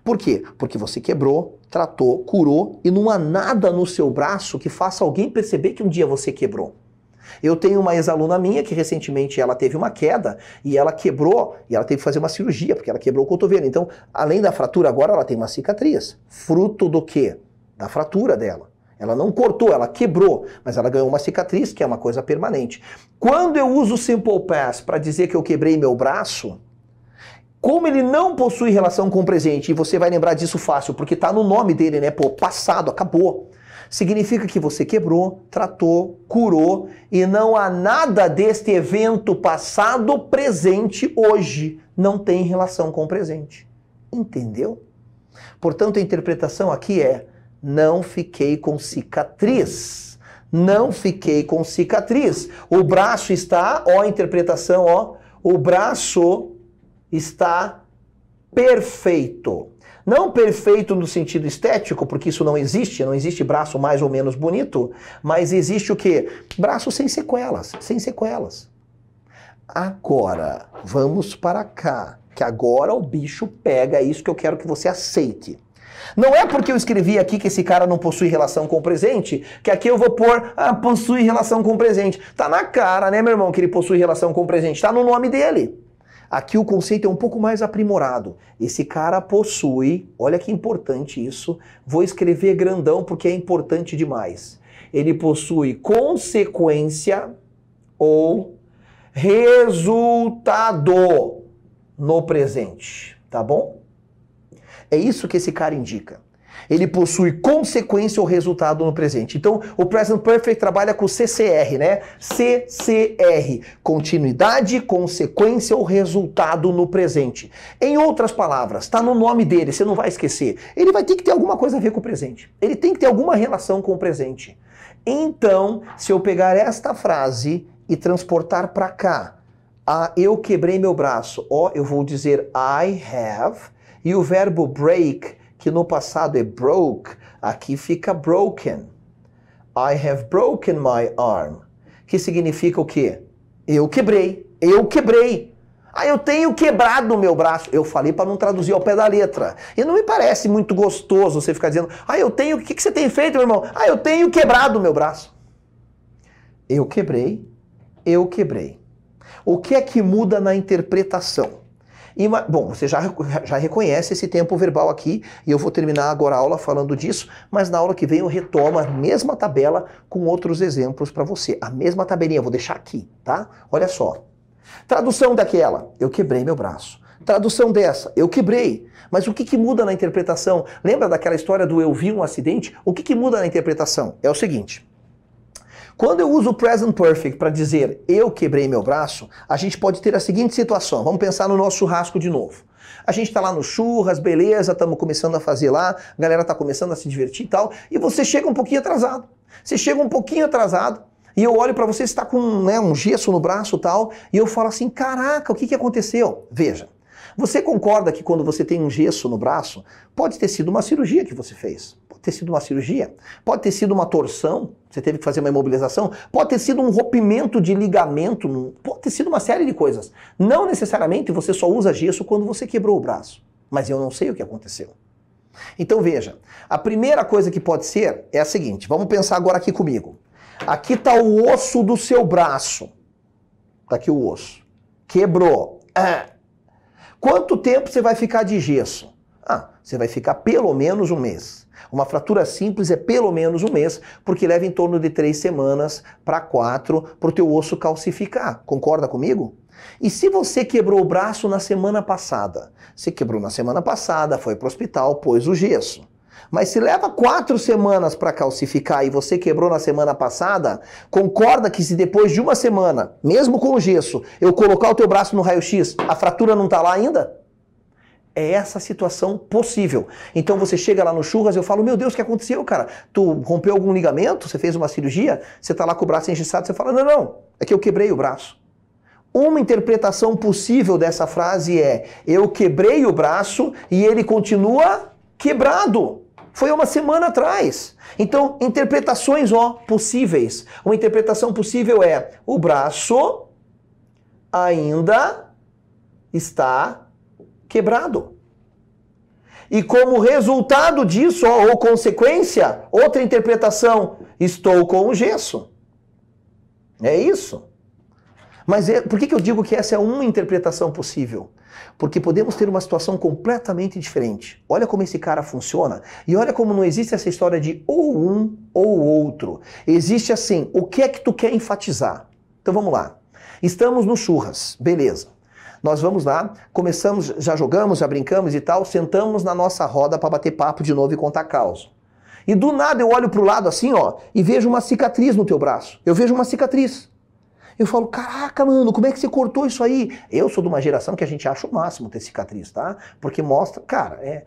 S1: por quê? Porque você quebrou, tratou, curou e não há nada no seu braço que faça alguém perceber que um dia você quebrou. Eu tenho uma ex-aluna minha que recentemente ela teve uma queda e ela quebrou e ela teve que fazer uma cirurgia porque ela quebrou o cotovelo. Então, além da fratura, agora ela tem uma cicatriz. Fruto do quê? Da fratura dela. Ela não cortou, ela quebrou, mas ela ganhou uma cicatriz, que é uma coisa permanente. Quando eu uso o Simple Pass para dizer que eu quebrei meu braço, como ele não possui relação com o presente, e você vai lembrar disso fácil, porque está no nome dele, né? Pô, passado, acabou. Significa que você quebrou, tratou, curou e não há nada deste evento passado, presente, hoje. Não tem relação com o presente. Entendeu? Portanto, a interpretação aqui é: não fiquei com cicatriz. Não fiquei com cicatriz. O braço está, ó, a interpretação, ó, o braço está perfeito. Não perfeito no sentido estético, porque isso não existe, não existe braço mais ou menos bonito, mas existe o que? Braço sem sequelas, sem sequelas. Agora, vamos para cá, que agora o bicho pega, isso que eu quero que você aceite. Não é porque eu escrevi aqui que esse cara não possui relação com o presente, que aqui eu vou pôr ah, possui relação com o presente. Tá na cara, né, meu irmão, que ele possui relação com o presente. Tá no nome dele. Aqui o conceito é um pouco mais aprimorado. Esse cara possui, olha que importante isso, vou escrever grandão porque é importante demais. Ele possui consequência ou resultado no presente, tá bom? É isso que esse cara indica ele possui consequência ou resultado no presente. Então, o present perfect trabalha com CCR, né? CCR, continuidade, consequência ou resultado no presente. Em outras palavras, está no nome dele, você não vai esquecer. Ele vai ter que ter alguma coisa a ver com o presente. Ele tem que ter alguma relação com o presente. Então, se eu pegar esta frase e transportar para cá, ah, eu quebrei meu braço. Ó, oh, eu vou dizer I have. E o verbo break que no passado é broke, aqui fica broken. I have broken my arm. Que significa o quê? Eu quebrei. Eu quebrei. Ah, eu tenho quebrado o meu braço. Eu falei para não traduzir ao pé da letra. E não me parece muito gostoso você ficar dizendo, ah, eu tenho. O que, que você tem feito, meu irmão? Ah, eu tenho quebrado o meu braço. Eu quebrei. Eu quebrei. O que é que muda na interpretação? E, bom, você já, já reconhece esse tempo verbal aqui, e eu vou terminar agora a aula falando disso, mas na aula que vem eu retomo a mesma tabela com outros exemplos para você. A mesma tabelinha, vou deixar aqui, tá? Olha só. Tradução daquela, eu quebrei meu braço. Tradução dessa, eu quebrei. Mas o que, que muda na interpretação? Lembra daquela história do eu vi um acidente? O que, que muda na interpretação? É o seguinte, quando eu uso o present perfect para dizer eu quebrei meu braço, a gente pode ter a seguinte situação. Vamos pensar no nosso churrasco de novo. A gente está lá no churras, beleza, estamos começando a fazer lá, a galera está começando a se divertir e tal, e você chega um pouquinho atrasado. Você chega um pouquinho atrasado, e eu olho para você, está com né, um gesso no braço tal, e eu falo assim, caraca, o que, que aconteceu? Veja, você concorda que quando você tem um gesso no braço, pode ter sido uma cirurgia que você fez ter sido uma cirurgia, pode ter sido uma torção, você teve que fazer uma imobilização, pode ter sido um rompimento de ligamento, pode ter sido uma série de coisas. Não necessariamente você só usa gesso quando você quebrou o braço, mas eu não sei o que aconteceu. Então veja, a primeira coisa que pode ser é a seguinte, vamos pensar agora aqui comigo. Aqui está o osso do seu braço. Está aqui o osso. Quebrou. Ah. Quanto tempo você vai ficar de gesso? Ah, você vai ficar pelo menos um mês. Uma fratura simples é pelo menos um mês, porque leva em torno de três semanas para quatro para o teu osso calcificar. Concorda comigo? E se você quebrou o braço na semana passada? Se quebrou na semana passada, foi para o hospital, pôs o gesso. Mas se leva quatro semanas para calcificar e você quebrou na semana passada, concorda que se depois de uma semana, mesmo com o gesso, eu colocar o teu braço no raio-x, a fratura não está lá ainda? é essa situação possível. Então você chega lá no churras, eu falo, meu Deus, o que aconteceu, cara? Tu rompeu algum ligamento? Você fez uma cirurgia? Você está lá com o braço engessado, você fala, não, não, é que eu quebrei o braço. Uma interpretação possível dessa frase é, eu quebrei o braço e ele continua quebrado. Foi uma semana atrás. Então, interpretações, ó, possíveis. Uma interpretação possível é, o braço ainda está quebrado. E como resultado disso, ou consequência, outra interpretação, estou com o gesso. É isso. Mas é, por que, que eu digo que essa é uma interpretação possível? Porque podemos ter uma situação completamente diferente. Olha como esse cara funciona e olha como não existe essa história de ou um ou outro. Existe assim, o que é que tu quer enfatizar? Então vamos lá. Estamos no churras, beleza. Nós vamos lá, começamos, já jogamos, já brincamos e tal, sentamos na nossa roda para bater papo de novo e contar caos. E do nada eu olho para o lado assim, ó, e vejo uma cicatriz no teu braço. Eu vejo uma cicatriz. Eu falo, caraca, mano, como é que você cortou isso aí? Eu sou de uma geração que a gente acha o máximo ter cicatriz, tá? Porque mostra, cara, é,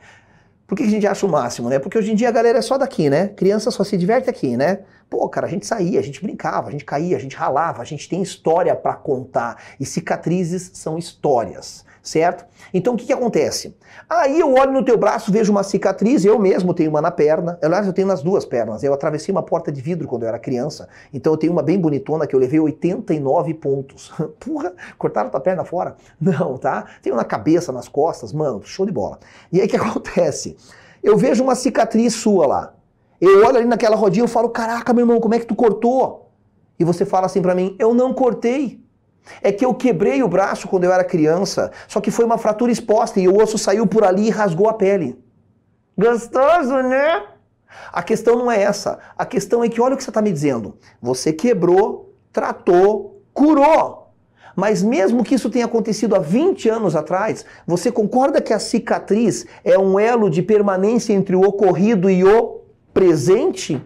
S1: por que a gente acha o máximo, né? Porque hoje em dia a galera é só daqui, né? Criança só se diverte aqui, né? Pô, cara, a gente saía, a gente brincava, a gente caía, a gente ralava, a gente tem história para contar. E cicatrizes são histórias certo? Então o que, que acontece? Aí eu olho no teu braço, vejo uma cicatriz, eu mesmo tenho uma na perna, aliás eu tenho nas duas pernas, eu atravessei uma porta de vidro quando eu era criança, então eu tenho uma bem bonitona que eu levei 89 pontos. Porra, cortaram tua perna fora? Não, tá? Tenho na cabeça, nas costas, mano, show de bola. E aí o que acontece? Eu vejo uma cicatriz sua lá, eu olho ali naquela rodinha e falo, caraca meu irmão, como é que tu cortou? E você fala assim para mim, eu não cortei. É que eu quebrei o braço quando eu era criança, só que foi uma fratura exposta e o osso saiu por ali e rasgou a pele. Gostoso, né? A questão não é essa. A questão é que olha o que você está me dizendo. Você quebrou, tratou, curou. Mas mesmo que isso tenha acontecido há 20 anos atrás, você concorda que a cicatriz é um elo de permanência entre o ocorrido e o presente?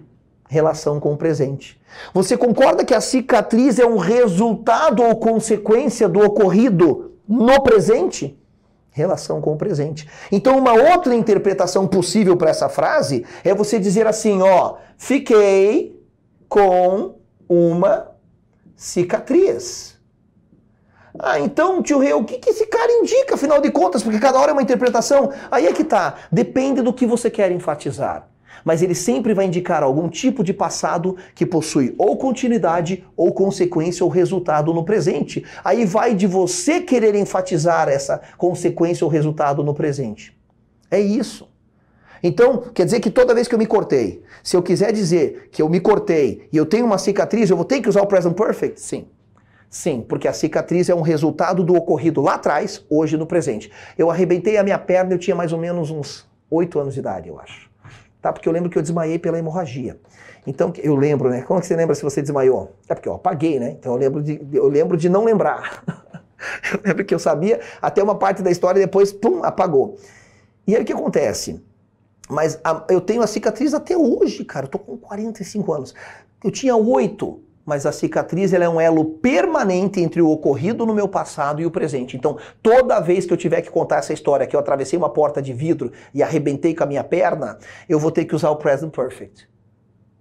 S1: relação com o presente. Você concorda que a cicatriz é um resultado ou consequência do ocorrido no presente? Relação com o presente. Então, uma outra interpretação possível para essa frase é você dizer assim: ó, fiquei com uma cicatriz. Ah, então, tio Rei, o que, que esse cara indica, afinal de contas? Porque cada hora é uma interpretação. Aí é que tá. Depende do que você quer enfatizar mas ele sempre vai indicar algum tipo de passado que possui ou continuidade ou consequência ou resultado no presente. Aí vai de você querer enfatizar essa consequência ou resultado no presente. É isso. Então, quer dizer que toda vez que eu me cortei, se eu quiser dizer que eu me cortei e eu tenho uma cicatriz, eu vou ter que usar o present perfect? Sim. Sim, porque a cicatriz é um resultado do ocorrido lá atrás, hoje no presente. Eu arrebentei a minha perna, eu tinha mais ou menos uns 8 anos de idade, eu acho tá? Porque eu lembro que eu desmaiei pela hemorragia. Então, eu lembro, né? Como é que você lembra se você desmaiou? É porque eu apaguei, né? Então, eu lembro de, eu lembro de não lembrar. eu lembro que eu sabia até uma parte da história e depois, pum, apagou. E aí, o que acontece? Mas a, eu tenho a cicatriz até hoje, cara. Eu tô com 45 anos. Eu tinha oito mas a cicatriz é um elo permanente entre o ocorrido no meu passado e o presente. Então, toda vez que eu tiver que contar essa história que eu atravessei uma porta de vidro e arrebentei com a minha perna, eu vou ter que usar o present perfect.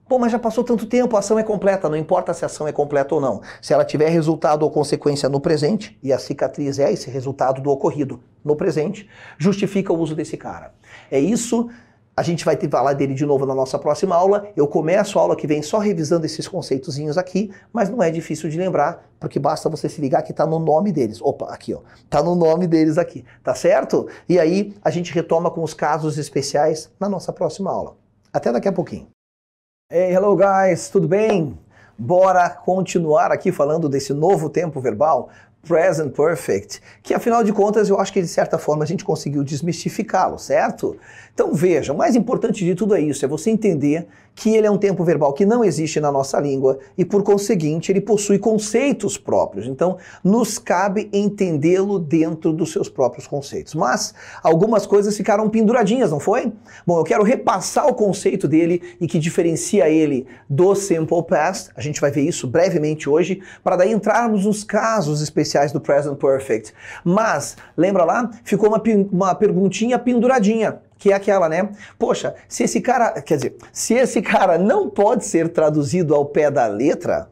S1: Pô, mas já passou tanto tempo, a ação é completa, não importa se a ação é completa ou não. Se ela tiver resultado ou consequência no presente, e a cicatriz é esse resultado do ocorrido no presente, justifica o uso desse cara. É isso a gente vai falar dele de novo na nossa próxima aula. Eu começo a aula que vem só revisando esses conceitozinhos aqui, mas não é difícil de lembrar, porque basta você se ligar que está no nome deles. Opa, aqui ó, está no nome deles aqui, tá certo? E aí a gente retoma com os casos especiais na nossa próxima aula. Até daqui a pouquinho. Hey, hello guys, tudo bem? Bora continuar aqui falando desse novo tempo verbal, present perfect, que afinal de contas eu acho que de certa forma a gente conseguiu desmistificá-lo, certo? Então veja, o mais importante de tudo é isso, é você entender que ele é um tempo verbal que não existe na nossa língua e, por conseguinte, ele possui conceitos próprios. Então, nos cabe entendê-lo dentro dos seus próprios conceitos. Mas algumas coisas ficaram penduradinhas, não foi? Bom, eu quero repassar o conceito dele e que diferencia ele do simple past. A gente vai ver isso brevemente hoje, para daí entrarmos nos casos especiais do present perfect. Mas, lembra lá? Ficou uma, uma perguntinha penduradinha que é aquela, né? Poxa, se esse cara, quer dizer, se esse cara não pode ser traduzido ao pé da letra,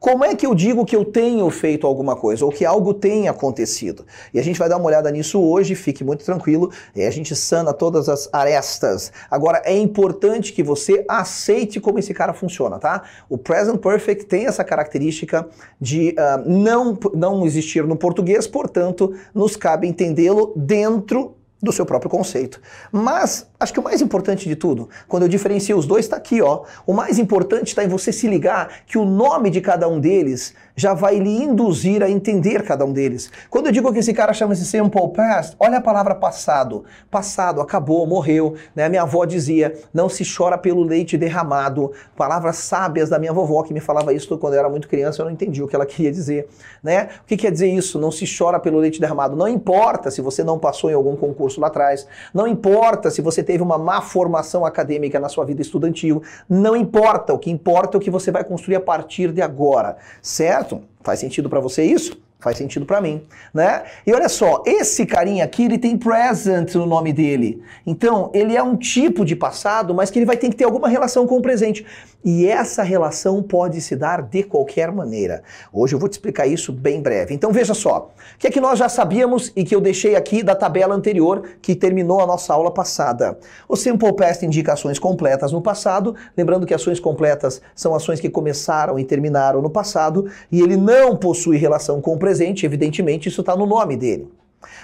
S1: como é que eu digo que eu tenho feito alguma coisa ou que algo tem acontecido? E a gente vai dar uma olhada nisso hoje, fique muito tranquilo, e a gente sana todas as arestas. Agora é importante que você aceite como esse cara funciona, tá? O present perfect tem essa característica de uh, não não existir no português, portanto, nos cabe entendê-lo dentro do seu próprio conceito. Mas acho que o mais importante de tudo, quando eu diferencio os dois, está aqui, ó. O mais importante está em você se ligar que o nome de cada um deles já vai lhe induzir a entender cada um deles. Quando eu digo que esse cara chama-se simple past, olha a palavra passado. Passado, acabou, morreu. Né? Minha avó dizia, não se chora pelo leite derramado. Palavras sábias da minha vovó que me falava isso quando eu era muito criança, eu não entendi o que ela queria dizer. Né? O que quer dizer isso? Não se chora pelo leite derramado. Não importa se você não passou em algum concurso lá atrás, não importa se você teve uma má formação acadêmica na sua vida estudantil, não importa, o que importa é o que você vai construir a partir de agora, certo? faz sentido para você isso? Faz sentido para mim, né? E olha só, esse carinha aqui, ele tem present no nome dele. Então, ele é um tipo de passado, mas que ele vai ter que ter alguma relação com o presente. E essa relação pode se dar de qualquer maneira. Hoje eu vou te explicar isso bem breve. Então, veja só, o que é que nós já sabíamos e que eu deixei aqui da tabela anterior que terminou a nossa aula passada? O simple past indica ações completas no passado, lembrando que ações completas são ações que começaram e terminaram no passado, e ele não possui relação com o presente presente, evidentemente isso está no nome dele.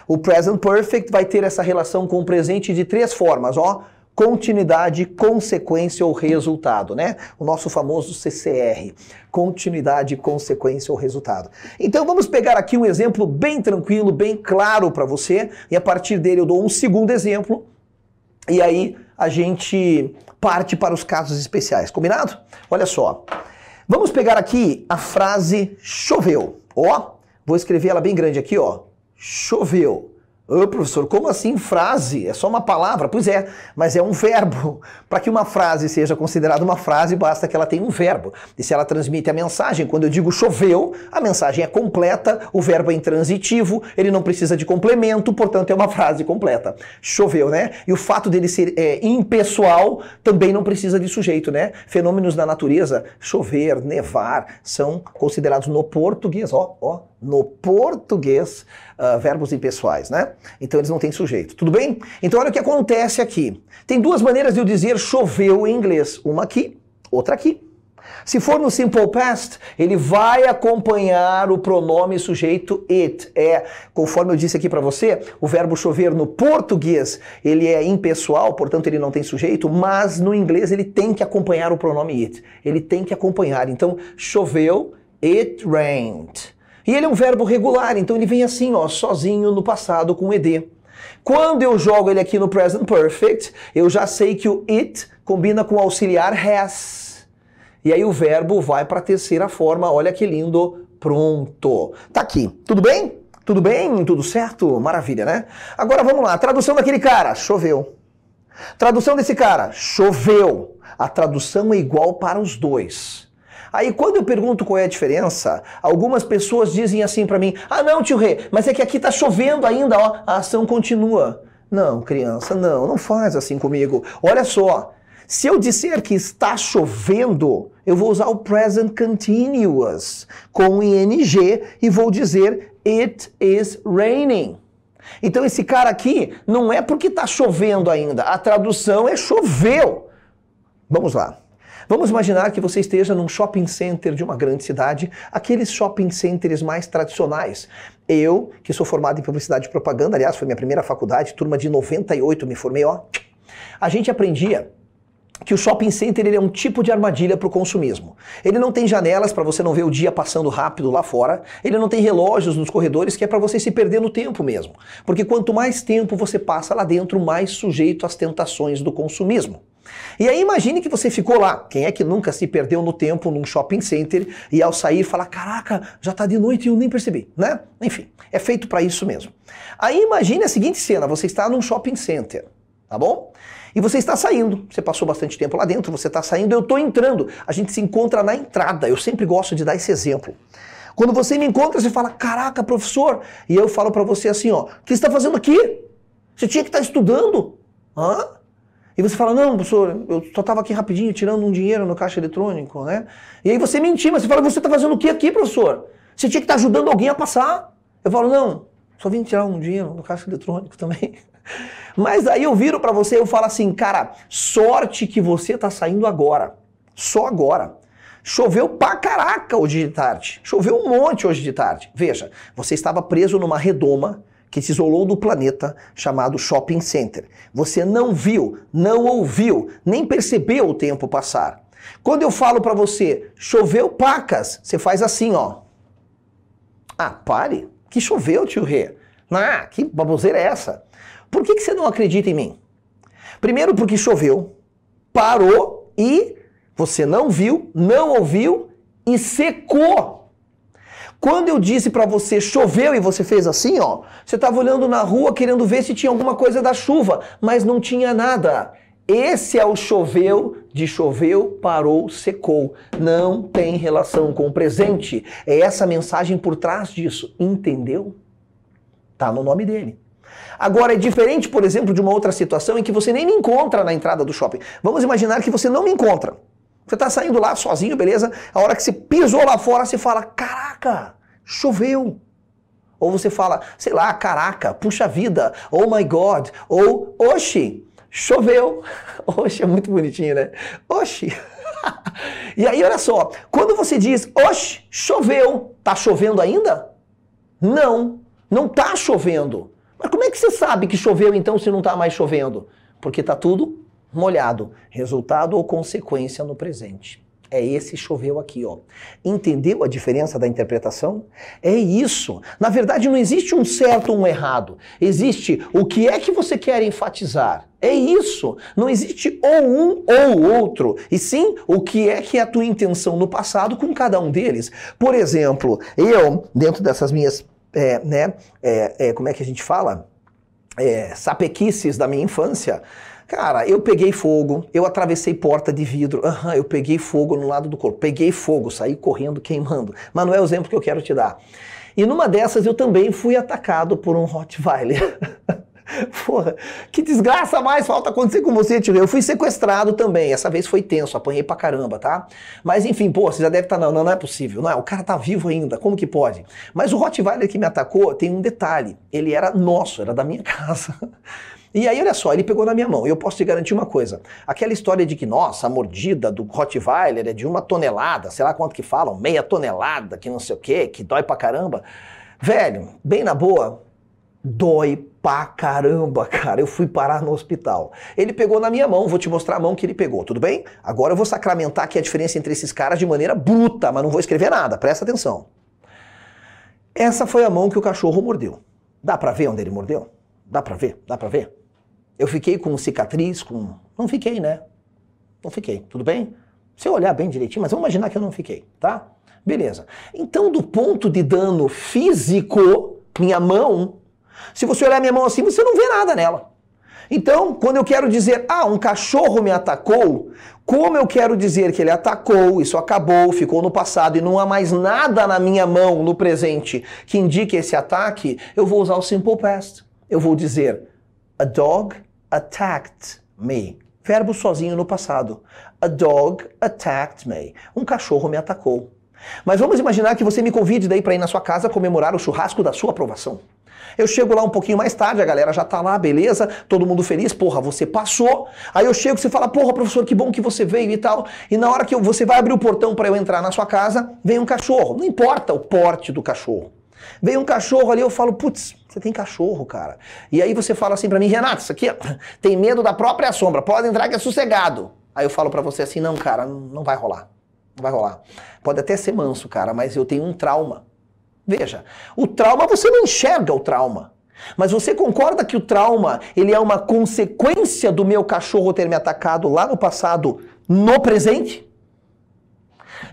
S1: O present perfect vai ter essa relação com o presente de três formas, ó. Continuidade, consequência ou resultado, né? O nosso famoso CCR. Continuidade, consequência ou resultado. Então vamos pegar aqui um exemplo bem tranquilo, bem claro para você, e a partir dele eu dou um segundo exemplo, e aí a gente parte para os casos especiais, combinado? Olha só. Vamos pegar aqui a frase choveu. Ó, Vou escrever ela bem grande aqui, ó. Choveu. Ô, professor, como assim frase? É só uma palavra? Pois é, mas é um verbo. Para que uma frase seja considerada uma frase, basta que ela tenha um verbo. E se ela transmite a mensagem, quando eu digo choveu, a mensagem é completa, o verbo é intransitivo, ele não precisa de complemento, portanto é uma frase completa. Choveu, né? E o fato dele ser é, impessoal também não precisa de sujeito, né? Fenômenos da natureza, chover, nevar, são considerados no português, ó, ó, no português uh, verbos impessoais, né? Então eles não têm sujeito. Tudo bem? Então olha o que acontece aqui. Tem duas maneiras de eu dizer choveu em inglês, uma aqui, outra aqui. Se for no simple past, ele vai acompanhar o pronome sujeito it. É, conforme eu disse aqui para você, o verbo chover no português, ele é impessoal, portanto ele não tem sujeito, mas no inglês ele tem que acompanhar o pronome it. Ele tem que acompanhar. Então, choveu, it rained. E ele é um verbo regular, então ele vem assim, ó, sozinho no passado com ed. Quando eu jogo ele aqui no present perfect, eu já sei que o it combina com o auxiliar has. E aí o verbo vai para a terceira forma, olha que lindo, pronto. Tá aqui, tudo bem? Tudo bem? Tudo certo? Maravilha, né? Agora vamos lá, tradução daquele cara, choveu. Tradução desse cara, choveu. A tradução é igual para os dois. Aí quando eu pergunto qual é a diferença, algumas pessoas dizem assim para mim: "Ah, não, tio Rê, mas é que aqui tá chovendo ainda, ó, a ação continua". Não, criança, não, não faz assim comigo. Olha só, se eu disser que está chovendo, eu vou usar o present continuous com ing e vou dizer it is raining. Então esse cara aqui não é porque está chovendo ainda. A tradução é choveu. Vamos lá. Vamos imaginar que você esteja num shopping center de uma grande cidade, aqueles shopping centers mais tradicionais. Eu, que sou formado em publicidade e propaganda, aliás, foi minha primeira faculdade, turma de 98 me formei, ó. A gente aprendia que o shopping center ele é um tipo de armadilha para o consumismo. Ele não tem janelas para você não ver o dia passando rápido lá fora, ele não tem relógios nos corredores que é para você se perder no tempo mesmo. Porque quanto mais tempo você passa lá dentro, mais sujeito às tentações do consumismo. E aí imagine que você ficou lá. Quem é que nunca se perdeu no tempo num shopping center e ao sair fala: "Caraca, já está de noite e eu nem percebi", né? Enfim, é feito para isso mesmo. Aí imagine a seguinte cena: você está num shopping center, tá bom? E você está saindo. Você passou bastante tempo lá dentro, você está saindo, eu estou entrando. A gente se encontra na entrada. Eu sempre gosto de dar esse exemplo. Quando você me encontra, você fala: "Caraca, professor". E eu falo para você assim, ó: "O que você está fazendo aqui? Você tinha que estar tá estudando". Hã? E você fala, não, professor, eu só estava aqui rapidinho tirando um dinheiro no caixa eletrônico, né? E aí você mentiu mas você fala, você está fazendo o que aqui, professor? Você tinha que estar tá ajudando alguém a passar. Eu falo, não, só vim tirar um dinheiro no caixa eletrônico também. Mas aí eu viro para você e eu falo assim, cara, sorte que você está saindo agora. Só agora. Choveu pra caraca hoje de tarde. Choveu um monte hoje de tarde. Veja, você estava preso numa redoma que se isolou do planeta chamado shopping center. Você não viu, não ouviu, nem percebeu o tempo passar. Quando eu falo para você, choveu pacas, você faz assim, ó. Ah, pare, que choveu, tio Rê. Ah, que baboseira é essa? Por que, que você não acredita em mim? Primeiro porque choveu, parou e você não viu, não ouviu e secou quando eu disse para você choveu e você fez assim, ó, você estava olhando na rua querendo ver se tinha alguma coisa da chuva, mas não tinha nada. Esse é o choveu de choveu, parou, secou. Não tem relação com o presente. É essa mensagem por trás disso. Entendeu? Tá no nome dele. Agora, é diferente, por exemplo, de uma outra situação em que você nem me encontra na entrada do shopping. Vamos imaginar que você não me encontra. Você está saindo lá sozinho, beleza? A hora que você pisou lá fora, você fala: caraca, choveu. Ou você fala, sei lá, caraca, puxa vida, oh my god, ou oxi, choveu. Oxi é muito bonitinho, né? Oxi. e aí, olha só, quando você diz, oxi, choveu, tá chovendo ainda? Não, não tá chovendo. Mas como é que você sabe que choveu então se não tá mais chovendo? Porque tá tudo molhado, resultado ou consequência no presente. É esse choveu aqui, ó. Entendeu a diferença da interpretação? É isso. Na verdade, não existe um certo ou um errado. Existe o que é que você quer enfatizar. É isso. Não existe ou um ou outro. E sim o que é que é a tua intenção no passado com cada um deles. Por exemplo, eu, dentro dessas minhas. É, né, é, é, como é que a gente fala? É, sapequices da minha infância. Cara, eu peguei fogo, eu atravessei porta de vidro, uhum, eu peguei fogo no lado do corpo, peguei fogo, saí correndo, queimando. Mas não é o exemplo que eu quero te dar. E numa dessas eu também fui atacado por um Rottweiler. Porra, que desgraça mais falta acontecer com você, tio. Eu fui sequestrado também. Essa vez foi tenso, apanhei pra caramba, tá? Mas enfim, pô, você já deve estar. Tá, não, não, não é possível. Não, é, o cara tá vivo ainda. Como que pode? Mas o Rottweiler que me atacou tem um detalhe. Ele era nosso, era da minha casa. E aí, olha só, ele pegou na minha mão. E eu posso te garantir uma coisa: aquela história de que, nossa, a mordida do Rottweiler é de uma tonelada, sei lá quanto que falam, meia tonelada, que não sei o quê, que dói pra caramba. Velho, bem na boa, dói pra caramba, cara. Eu fui parar no hospital. Ele pegou na minha mão, vou te mostrar a mão que ele pegou, tudo bem? Agora eu vou sacramentar aqui a diferença entre esses caras de maneira bruta, mas não vou escrever nada, presta atenção. Essa foi a mão que o cachorro mordeu. Dá pra ver onde ele mordeu? Dá pra ver? Dá pra ver? Eu fiquei com cicatriz, com. Não fiquei, né? Não fiquei, tudo bem? Se eu olhar bem direitinho, mas vamos imaginar que eu não fiquei, tá? Beleza. Então, do ponto de dano físico, minha mão, se você olhar minha mão assim, você não vê nada nela. Então, quando eu quero dizer, ah, um cachorro me atacou, como eu quero dizer que ele atacou, isso acabou, ficou no passado e não há mais nada na minha mão no presente que indique esse ataque, eu vou usar o simple past. Eu vou dizer, a dog attacked me. Verbo sozinho no passado. A dog attacked me. Um cachorro me atacou. Mas vamos imaginar que você me convide daí para ir na sua casa comemorar o churrasco da sua aprovação. Eu chego lá um pouquinho mais tarde, a galera já tá lá, beleza, todo mundo feliz, porra, você passou. Aí eu chego, você fala, porra, professor, que bom que você veio e tal. E na hora que você vai abrir o portão para eu entrar na sua casa, vem um cachorro. Não importa o porte do cachorro. Veio um cachorro ali, eu falo, putz, você tem cachorro, cara. E aí você fala assim para mim, Renato, isso aqui tem medo da própria sombra, pode entrar que é sossegado. Aí eu falo para você assim, não, cara, não vai rolar. Não vai rolar. Pode até ser manso, cara, mas eu tenho um trauma. Veja, o trauma você não enxerga o trauma. Mas você concorda que o trauma, ele é uma consequência do meu cachorro ter me atacado lá no passado, no presente?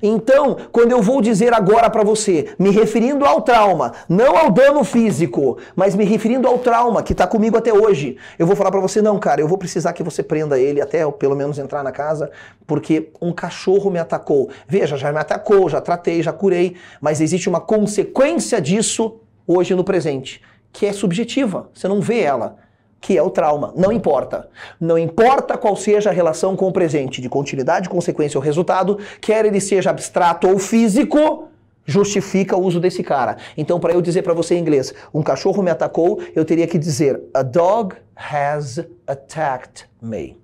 S1: Então, quando eu vou dizer agora para você, me referindo ao trauma, não ao dano físico, mas me referindo ao trauma que está comigo até hoje, eu vou falar para você, não, cara, eu vou precisar que você prenda ele até eu, pelo menos entrar na casa, porque um cachorro me atacou. Veja, já me atacou, já tratei, já curei, mas existe uma consequência disso hoje no presente, que é subjetiva, você não vê ela que é o trauma. Não importa. Não importa qual seja a relação com o presente, de continuidade, consequência ou resultado, quer ele seja abstrato ou físico, justifica o uso desse cara. Então, para eu dizer para você em inglês, um cachorro me atacou, eu teria que dizer a dog has attacked me.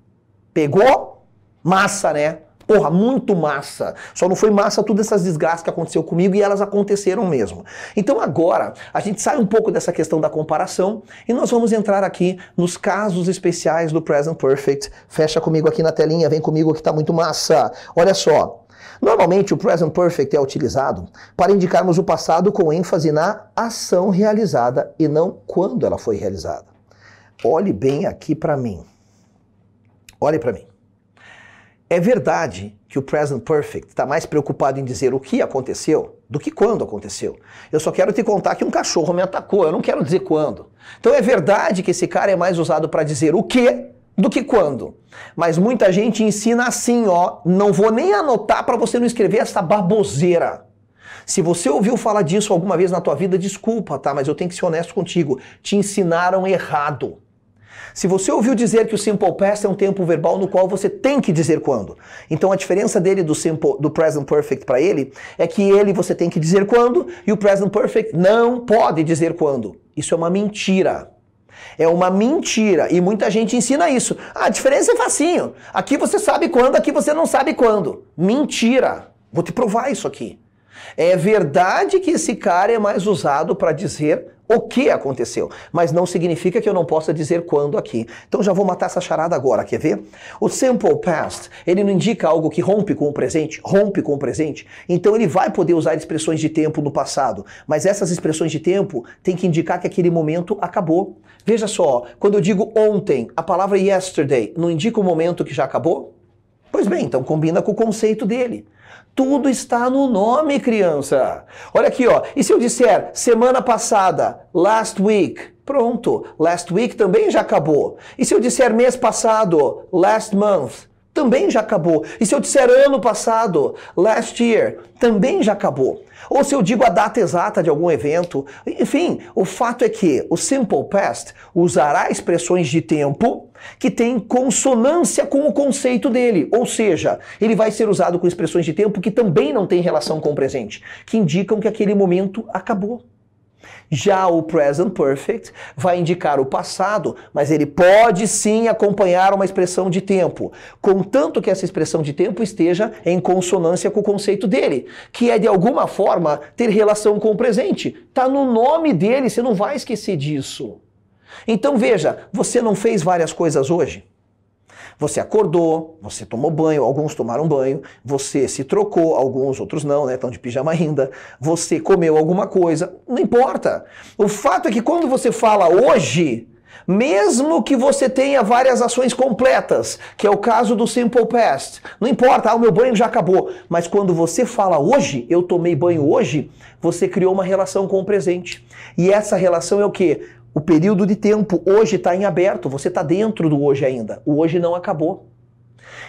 S1: Pegou? Massa, né? Porra, muito massa. Só não foi massa todas essas desgraças que aconteceu comigo e elas aconteceram mesmo. Então agora a gente sai um pouco dessa questão da comparação e nós vamos entrar aqui nos casos especiais do Present Perfect. Fecha comigo aqui na telinha, vem comigo que tá muito massa. Olha só. Normalmente, o present perfect é utilizado para indicarmos o passado com ênfase na ação realizada e não quando ela foi realizada. Olhe bem aqui para mim. Olhe para mim. É verdade que o Present Perfect está mais preocupado em dizer o que aconteceu do que quando aconteceu. Eu só quero te contar que um cachorro me atacou, eu não quero dizer quando. Então é verdade que esse cara é mais usado para dizer o que do que quando. Mas muita gente ensina assim, ó, não vou nem anotar para você não escrever essa baboseira. Se você ouviu falar disso alguma vez na tua vida, desculpa, tá? Mas eu tenho que ser honesto contigo. Te ensinaram errado. Se você ouviu dizer que o simple past é um tempo verbal no qual você tem que dizer quando, então a diferença dele do simple, do present perfect para ele é que ele você tem que dizer quando e o present perfect não pode dizer quando. Isso é uma mentira. É uma mentira e muita gente ensina isso. a diferença é facinho. Aqui você sabe quando, aqui você não sabe quando. Mentira. Vou te provar isso aqui. É verdade que esse cara é mais usado para dizer o que aconteceu, mas não significa que eu não possa dizer quando aqui. Então já vou matar essa charada agora, quer ver? O simple past, ele não indica algo que rompe com o presente, rompe com o presente. Então ele vai poder usar expressões de tempo no passado, mas essas expressões de tempo têm que indicar que aquele momento acabou. Veja só, quando eu digo ontem, a palavra yesterday não indica o momento que já acabou? Pois bem, então combina com o conceito dele. Tudo está no nome, criança. Olha aqui, ó. E se eu disser semana passada, last week? Pronto, last week também já acabou. E se eu disser mês passado, last month? também já acabou. E se eu disser ano passado, last year, também já acabou. Ou se eu digo a data exata de algum evento, enfim, o fato é que o simple past usará expressões de tempo que têm consonância com o conceito dele, ou seja, ele vai ser usado com expressões de tempo que também não têm relação com o presente, que indicam que aquele momento acabou. Já o present perfect vai indicar o passado, mas ele pode sim acompanhar uma expressão de tempo, contanto que essa expressão de tempo esteja em consonância com o conceito dele, que é de alguma forma ter relação com o presente. Tá no nome dele, você não vai esquecer disso. Então veja, você não fez várias coisas hoje? Você acordou, você tomou banho, alguns tomaram banho, você se trocou, alguns outros não, né? Estão de pijama ainda. Você comeu alguma coisa, não importa. O fato é que quando você fala hoje, mesmo que você tenha várias ações completas, que é o caso do Simple Past, não importa, ah, o meu banho já acabou, mas quando você fala hoje, eu tomei banho hoje, você criou uma relação com o presente. E essa relação é o quê? O período de tempo hoje está em aberto, você está dentro do hoje ainda. O hoje não acabou.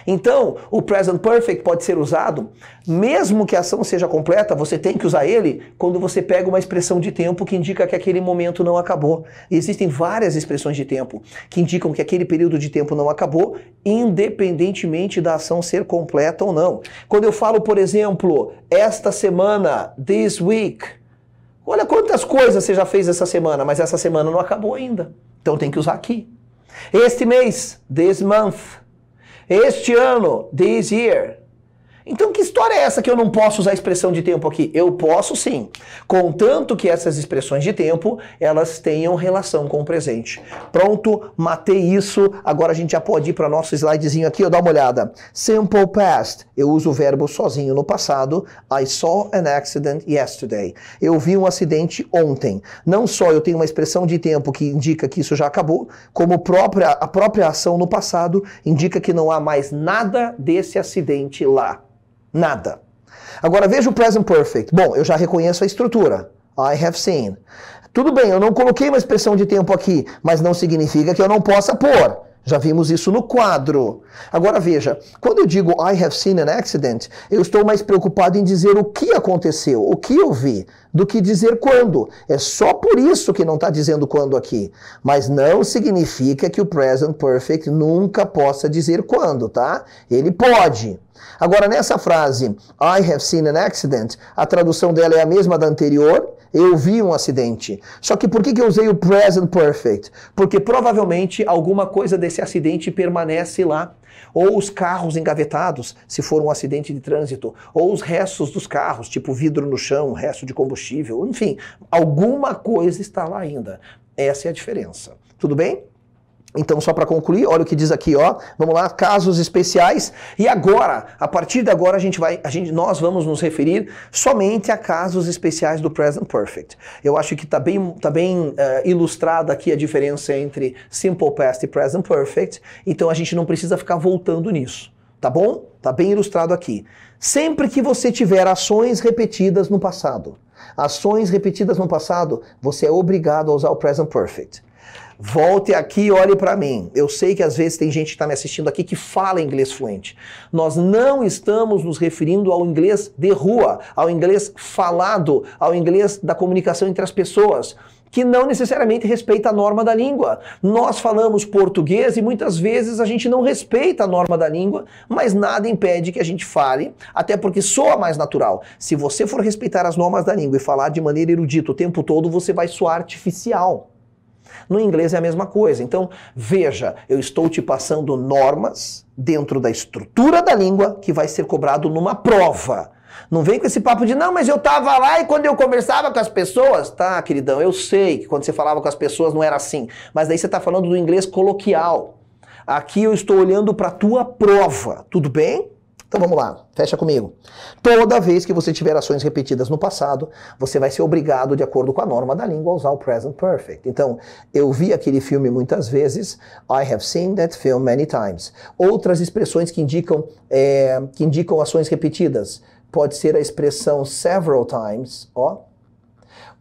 S1: Então, o present perfect pode ser usado, mesmo que a ação seja completa, você tem que usar ele quando você pega uma expressão de tempo que indica que aquele momento não acabou. E existem várias expressões de tempo que indicam que aquele período de tempo não acabou, independentemente da ação ser completa ou não. Quando eu falo, por exemplo, esta semana, this week, Olha quantas coisas você já fez essa semana, mas essa semana não acabou ainda. Então tem que usar aqui. Este mês, this month. Este ano, this year. Então, que história é essa que eu não posso usar a expressão de tempo aqui? Eu posso sim, contanto que essas expressões de tempo elas tenham relação com o presente. Pronto, matei isso. Agora a gente já pode ir para nosso slidezinho aqui, ó, dá uma olhada. Simple past. Eu uso o verbo sozinho no passado. I saw an accident yesterday. Eu vi um acidente ontem. Não só eu tenho uma expressão de tempo que indica que isso já acabou, como própria, a própria ação no passado indica que não há mais nada desse acidente lá. Nada. Agora veja o present perfect. Bom, eu já reconheço a estrutura. I have seen. Tudo bem, eu não coloquei uma expressão de tempo aqui, mas não significa que eu não possa pôr. Já vimos isso no quadro. Agora veja, quando eu digo I have seen an accident, eu estou mais preocupado em dizer o que aconteceu, o que eu vi, do que dizer quando. É só por isso que não está dizendo quando aqui. Mas não significa que o present perfect nunca possa dizer quando, tá? Ele pode. Agora, nessa frase, I have seen an accident, a tradução dela é a mesma da anterior, eu vi um acidente. Só que por que eu usei o present perfect? Porque provavelmente alguma coisa desse acidente permanece lá. Ou os carros engavetados, se for um acidente de trânsito, ou os restos dos carros, tipo vidro no chão, resto de combustível, enfim, alguma coisa está lá ainda. Essa é a diferença. Tudo bem? Então, só para concluir, olha o que diz aqui, ó. Vamos lá, casos especiais. E agora, a partir de agora, a gente vai, a gente, nós vamos nos referir somente a casos especiais do Present Perfect. Eu acho que está bem, tá bem uh, ilustrada aqui a diferença entre Simple Past e Present Perfect. Então, a gente não precisa ficar voltando nisso, tá bom? Tá bem ilustrado aqui. Sempre que você tiver ações repetidas no passado, ações repetidas no passado, você é obrigado a usar o Present Perfect. Volte aqui e olhe para mim. Eu sei que às vezes tem gente que está me assistindo aqui que fala inglês fluente. Nós não estamos nos referindo ao inglês de rua, ao inglês falado, ao inglês da comunicação entre as pessoas que não necessariamente respeita a norma da língua. Nós falamos português e muitas vezes a gente não respeita a norma da língua, mas nada impede que a gente fale, até porque soa mais natural. Se você for respeitar as normas da língua e falar de maneira erudita o tempo todo, você vai soar artificial. No inglês é a mesma coisa. Então, veja, eu estou te passando normas dentro da estrutura da língua que vai ser cobrado numa prova. Não vem com esse papo de, não, mas eu tava lá e quando eu conversava com as pessoas. Tá, queridão, eu sei que quando você falava com as pessoas não era assim. Mas daí você tá falando do inglês coloquial. Aqui eu estou olhando para tua prova, tudo bem? Então vamos lá, fecha comigo. Toda vez que você tiver ações repetidas no passado, você vai ser obrigado, de acordo com a norma da língua, a usar o present perfect. Então, eu vi aquele filme muitas vezes, I have seen that film many times. Outras expressões que indicam, é, que indicam ações repetidas. Pode ser a expressão several times, ó.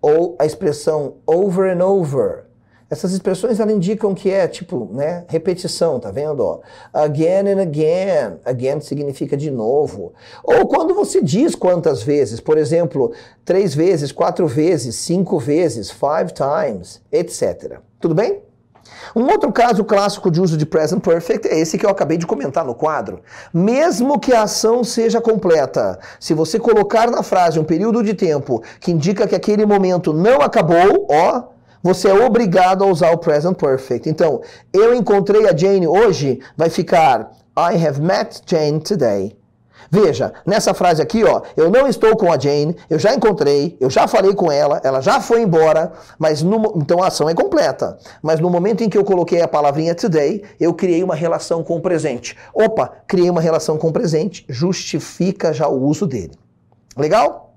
S1: Ou a expressão over and over. Essas expressões elas indicam que é tipo, né, repetição, tá vendo? Ó? Again and again. Again significa de novo. Ou quando você diz quantas vezes, por exemplo, três vezes, quatro vezes, cinco vezes, five times, etc. Tudo bem? Um outro caso clássico de uso de present perfect é esse que eu acabei de comentar no quadro. Mesmo que a ação seja completa, se você colocar na frase um período de tempo que indica que aquele momento não acabou, ó, você é obrigado a usar o present perfect. Então, eu encontrei a Jane hoje, vai ficar I have met Jane today. Veja, nessa frase aqui, ó, eu não estou com a Jane, eu já encontrei, eu já falei com ela, ela já foi embora, mas no, então a ação é completa. Mas no momento em que eu coloquei a palavrinha today, eu criei uma relação com o presente. Opa, criei uma relação com o presente, justifica já o uso dele. Legal?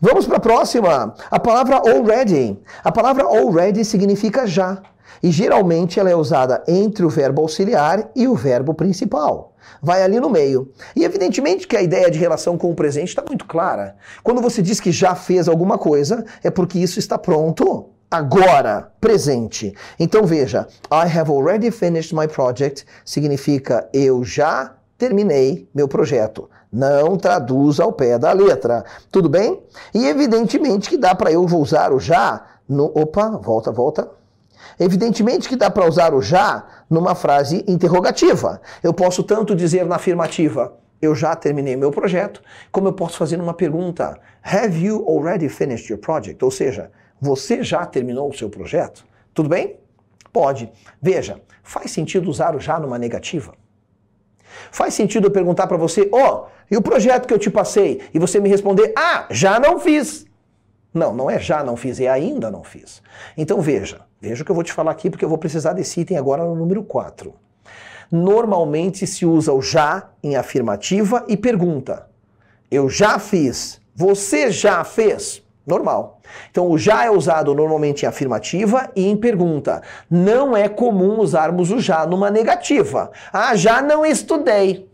S1: Vamos para a próxima. A palavra already. A palavra already significa já. E geralmente ela é usada entre o verbo auxiliar e o verbo principal. Vai ali no meio. E evidentemente que a ideia de relação com o presente está muito clara. Quando você diz que já fez alguma coisa, é porque isso está pronto agora, presente. Então veja, I have already finished my project significa eu já terminei meu projeto não traduz ao pé da letra. Tudo bem? E evidentemente que dá para eu usar o já no opa, volta, volta. Evidentemente que dá para usar o já numa frase interrogativa. Eu posso tanto dizer na afirmativa, eu já terminei meu projeto, como eu posso fazer uma pergunta, have you already finished your project? Ou seja, você já terminou o seu projeto? Tudo bem? Pode. Veja, faz sentido usar o já numa negativa? Faz sentido eu perguntar para você, ó, oh, e o projeto que eu te passei? E você me responder, ah, já não fiz. Não, não é já não fiz, é ainda não fiz. Então veja, veja o que eu vou te falar aqui, porque eu vou precisar desse item agora no número 4. Normalmente se usa o já em afirmativa e pergunta. Eu já fiz. Você já fez? Normal. Então o já é usado normalmente em afirmativa e em pergunta. Não é comum usarmos o já numa negativa. Ah, já não estudei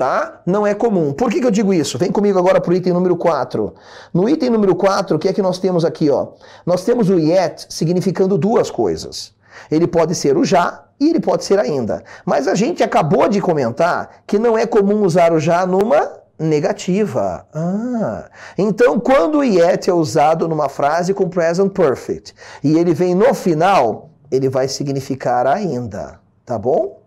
S1: tá? Não é comum. Por que, que eu digo isso? Vem comigo agora para o item número 4. No item número 4, o que é que nós temos aqui? Ó? Nós temos o yet significando duas coisas. Ele pode ser o já e ele pode ser ainda. Mas a gente acabou de comentar que não é comum usar o já numa negativa. Ah, então, quando o yet é usado numa frase com present perfect e ele vem no final, ele vai significar ainda, tá bom?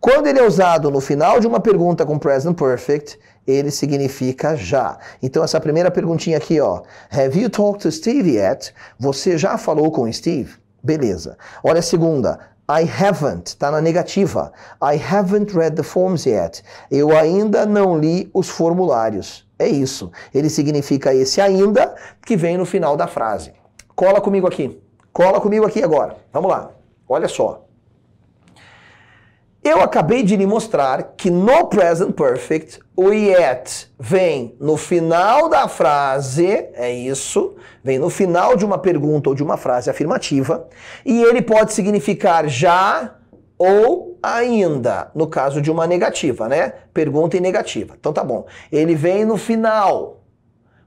S1: Quando ele é usado no final de uma pergunta com present perfect, ele significa já. Então essa primeira perguntinha aqui, ó, have you talked to Steve yet? Você já falou com Steve? Beleza. Olha a segunda, I haven't, está na negativa. I haven't read the forms yet. Eu ainda não li os formulários. É isso. Ele significa esse ainda que vem no final da frase. Cola comigo aqui. Cola comigo aqui agora. Vamos lá. Olha só. Eu acabei de lhe mostrar que no present perfect o yet vem no final da frase, é isso, vem no final de uma pergunta ou de uma frase afirmativa, e ele pode significar já ou ainda, no caso de uma negativa, né? Pergunta e negativa. Então tá bom. Ele vem no final.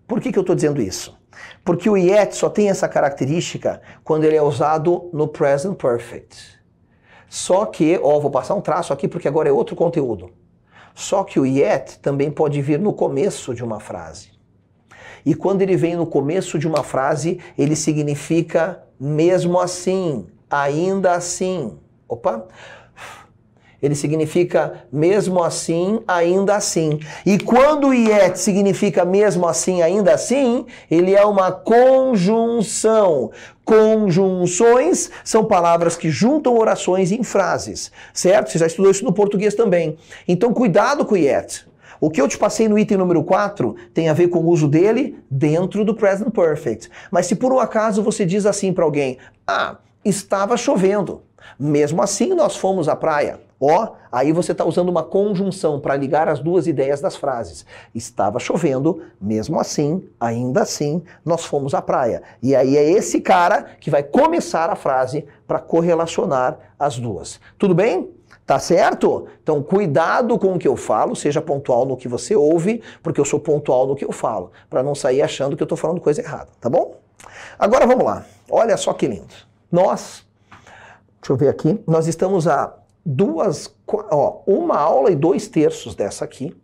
S1: Por que, que eu estou dizendo isso? Porque o yet só tem essa característica quando ele é usado no present perfect. Só que, ó, vou passar um traço aqui porque agora é outro conteúdo. Só que o yet também pode vir no começo de uma frase. E quando ele vem no começo de uma frase, ele significa mesmo assim, ainda assim. Opa! ele significa mesmo assim, ainda assim. E quando iet significa mesmo assim, ainda assim, ele é uma conjunção. Conjunções são palavras que juntam orações em frases, certo? Você já estudou isso no português também. Então cuidado com iet. O que eu te passei no item número 4 tem a ver com o uso dele dentro do present perfect. Mas se por um acaso você diz assim para alguém: "Ah, estava chovendo", mesmo assim, nós fomos à praia. Ó, oh, aí você está usando uma conjunção para ligar as duas ideias das frases. Estava chovendo, mesmo assim, ainda assim, nós fomos à praia. E aí é esse cara que vai começar a frase para correlacionar as duas. Tudo bem? Tá certo? Então, cuidado com o que eu falo, seja pontual no que você ouve, porque eu sou pontual no que eu falo, para não sair achando que eu estou falando coisa errada, tá bom? Agora vamos lá. Olha só que lindo. Nós Deixa eu ver aqui. Nós estamos a duas, ó, uma aula e dois terços dessa aqui,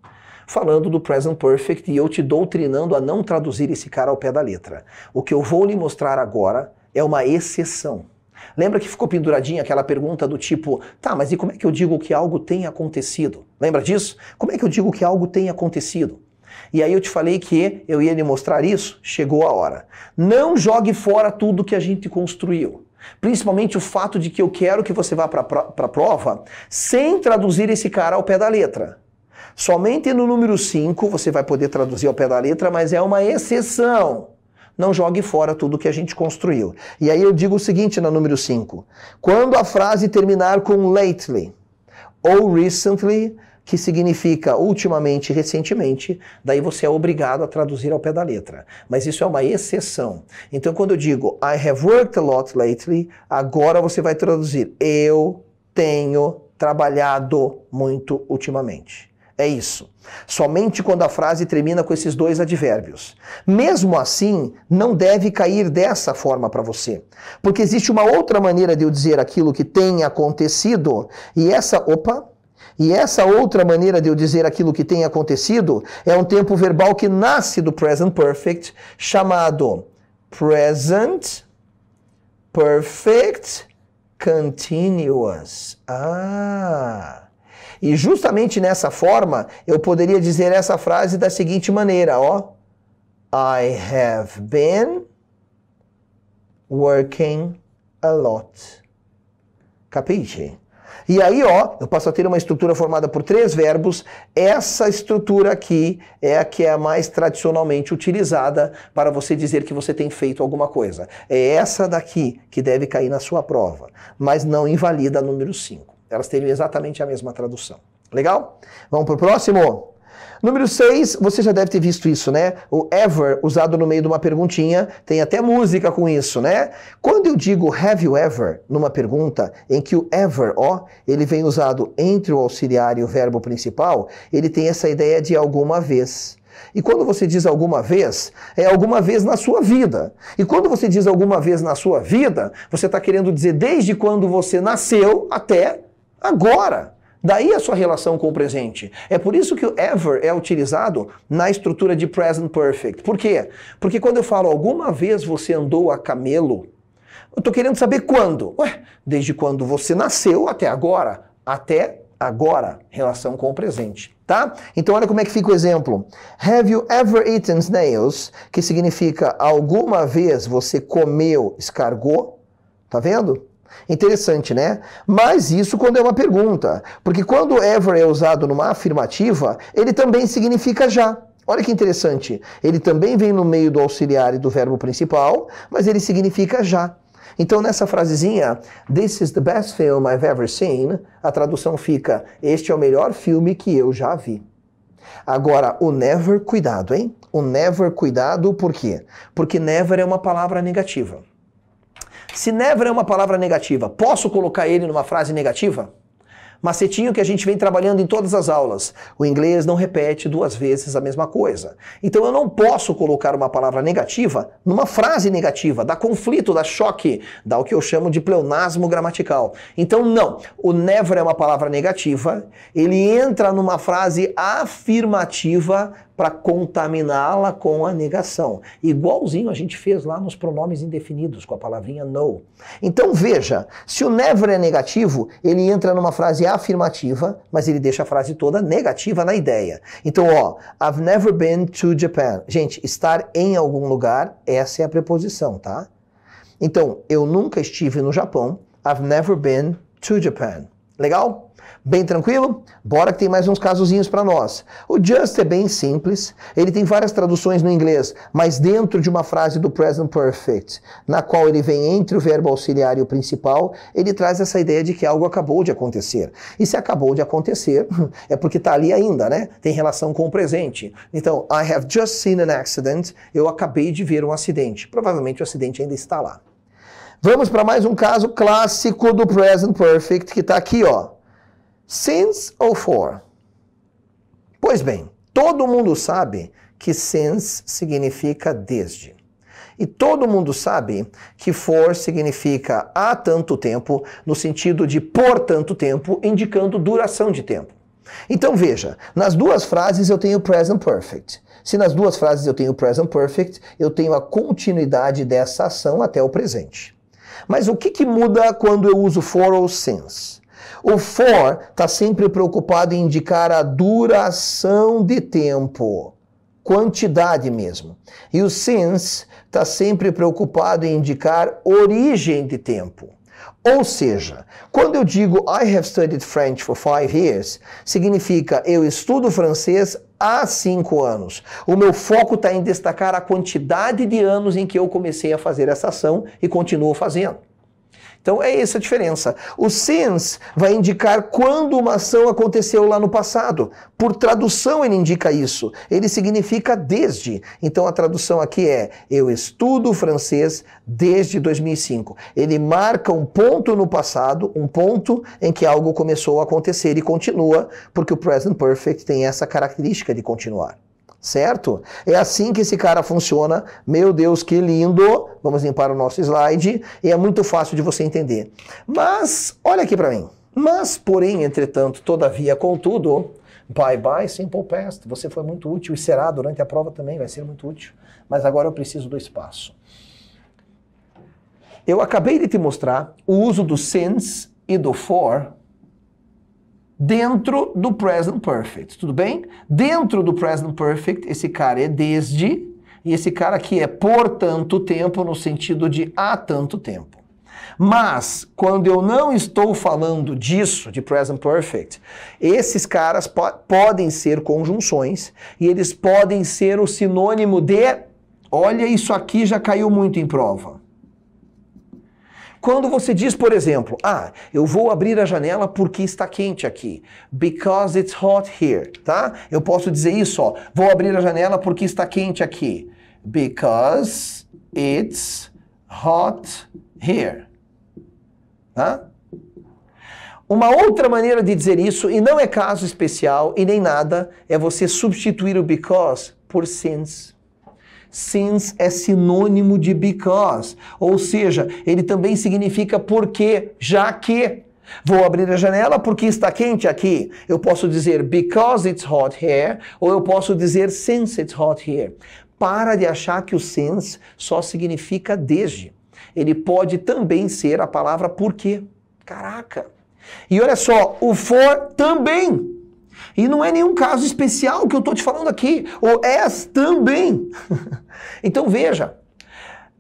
S1: falando do present perfect e eu te doutrinando a não traduzir esse cara ao pé da letra. O que eu vou lhe mostrar agora é uma exceção. Lembra que ficou penduradinha aquela pergunta do tipo, tá, mas e como é que eu digo que algo tem acontecido? Lembra disso? Como é que eu digo que algo tem acontecido? E aí eu te falei que eu ia lhe mostrar isso, chegou a hora. Não jogue fora tudo que a gente construiu. Principalmente o fato de que eu quero que você vá para a prova sem traduzir esse cara ao pé da letra. Somente no número 5 você vai poder traduzir ao pé da letra, mas é uma exceção. Não jogue fora tudo que a gente construiu. E aí eu digo o seguinte na número 5. Quando a frase terminar com lately ou recently, que significa ultimamente, recentemente, daí você é obrigado a traduzir ao pé da letra. Mas isso é uma exceção. Então, quando eu digo I have worked a lot lately, agora você vai traduzir eu tenho trabalhado muito ultimamente. É isso. Somente quando a frase termina com esses dois advérbios. Mesmo assim, não deve cair dessa forma para você. Porque existe uma outra maneira de eu dizer aquilo que tem acontecido, e essa, opa, e essa outra maneira de eu dizer aquilo que tem acontecido é um tempo verbal que nasce do present perfect, chamado present perfect continuous. Ah! E justamente nessa forma, eu poderia dizer essa frase da seguinte maneira, ó. I have been working a lot. Capisce? E aí, ó, eu passo a ter uma estrutura formada por três verbos. Essa estrutura aqui é a que é mais tradicionalmente utilizada para você dizer que você tem feito alguma coisa. É essa daqui que deve cair na sua prova, mas não invalida a número 5. Elas teriam exatamente a mesma tradução. Legal? Vamos para o próximo? Número 6, você já deve ter visto isso, né? O ever usado no meio de uma perguntinha, tem até música com isso, né? Quando eu digo have you ever numa pergunta em que o ever, ó, ele vem usado entre o auxiliar e o verbo principal, ele tem essa ideia de alguma vez. E quando você diz alguma vez, é alguma vez na sua vida. E quando você diz alguma vez na sua vida, você está querendo dizer desde quando você nasceu até agora. Daí a sua relação com o presente. É por isso que o ever é utilizado na estrutura de present perfect. Por quê? Porque quando eu falo alguma vez você andou a camelo, eu estou querendo saber quando. Ué, desde quando você nasceu até agora. Até agora, relação com o presente, tá? Então olha como é que fica o exemplo. Have you ever eaten snails? Que significa alguma vez você comeu escargot? Tá vendo? Interessante, né? Mas isso quando é uma pergunta, porque quando ever é usado numa afirmativa, ele também significa já. Olha que interessante, ele também vem no meio do auxiliar e do verbo principal, mas ele significa já. Então, nessa frasezinha, This is the best film I've ever seen, a tradução fica: Este é o melhor filme que eu já vi. Agora, o never, cuidado, hein? O never, cuidado, por quê? Porque never é uma palavra negativa. Se never é uma palavra negativa, posso colocar ele numa frase negativa? Macetinho que a gente vem trabalhando em todas as aulas. O inglês não repete duas vezes a mesma coisa. Então eu não posso colocar uma palavra negativa numa frase negativa, dá conflito, dá choque, dá o que eu chamo de pleonasmo gramatical. Então não, o never é uma palavra negativa, ele entra numa frase afirmativa para contaminá-la com a negação. Igualzinho a gente fez lá nos pronomes indefinidos, com a palavrinha no. Então veja, se o never é negativo, ele entra numa frase afirmativa, mas ele deixa a frase toda negativa na ideia. Então, ó, I've never been to Japan. Gente, estar em algum lugar, essa é a preposição, tá? Então, eu nunca estive no Japão. I've never been to Japan. Legal? Bem tranquilo? Bora que tem mais uns casozinhos para nós. O just é bem simples, ele tem várias traduções no inglês, mas dentro de uma frase do present perfect, na qual ele vem entre o verbo auxiliar e o principal, ele traz essa ideia de que algo acabou de acontecer. E se acabou de acontecer, é porque está ali ainda, né? Tem relação com o presente. Então, I have just seen an accident, eu acabei de ver um acidente. Provavelmente o acidente ainda está lá. Vamos para mais um caso clássico do present perfect que está aqui, ó. Since ou for? Pois bem, todo mundo sabe que since significa desde. E todo mundo sabe que for significa há tanto tempo, no sentido de por tanto tempo, indicando duração de tempo. Então veja, nas duas frases eu tenho present perfect. Se nas duas frases eu tenho present perfect, eu tenho a continuidade dessa ação até o presente. Mas o que, que muda quando eu uso for ou since? O for está sempre preocupado em indicar a duração de tempo, quantidade mesmo. E o since está sempre preocupado em indicar origem de tempo. Ou seja, quando eu digo I have studied French for five years, significa eu estudo francês há cinco anos. O meu foco está em destacar a quantidade de anos em que eu comecei a fazer essa ação e continuo fazendo. Então é essa a diferença. O since vai indicar quando uma ação aconteceu lá no passado. Por tradução ele indica isso. Ele significa desde. Então a tradução aqui é eu estudo francês desde 2005. Ele marca um ponto no passado, um ponto em que algo começou a acontecer e continua, porque o present perfect tem essa característica de continuar certo? É assim que esse cara funciona. Meu Deus, que lindo! Vamos limpar o nosso slide e é muito fácil de você entender. Mas, olha aqui para mim. Mas, porém, entretanto, todavia, contudo, bye bye Simple Past. Você foi muito útil e será durante a prova também, vai ser muito útil. Mas agora eu preciso do espaço. Eu acabei de te mostrar o uso do since e do for dentro do present perfect, tudo bem? Dentro do present perfect, esse cara é desde e esse cara aqui é por tanto tempo no sentido de há tanto tempo. Mas quando eu não estou falando disso, de present perfect, esses caras po podem ser conjunções e eles podem ser o sinônimo de olha isso aqui já caiu muito em prova. Quando você diz, por exemplo, ah, eu vou abrir a janela porque está quente aqui. Because it's hot here, tá? Eu posso dizer isso, ó. Vou abrir a janela porque está quente aqui. Because it's hot here. Tá? Uma outra maneira de dizer isso, e não é caso especial e nem nada, é você substituir o because por since. Since é sinônimo de because, ou seja, ele também significa porque, já que. Vou abrir a janela porque está quente aqui. Eu posso dizer because it's hot here, ou eu posso dizer since it's hot here. Para de achar que o since só significa desde. Ele pode também ser a palavra porque. Caraca! E olha só, o for também e não é nenhum caso especial que eu estou te falando aqui, ou és também. então veja,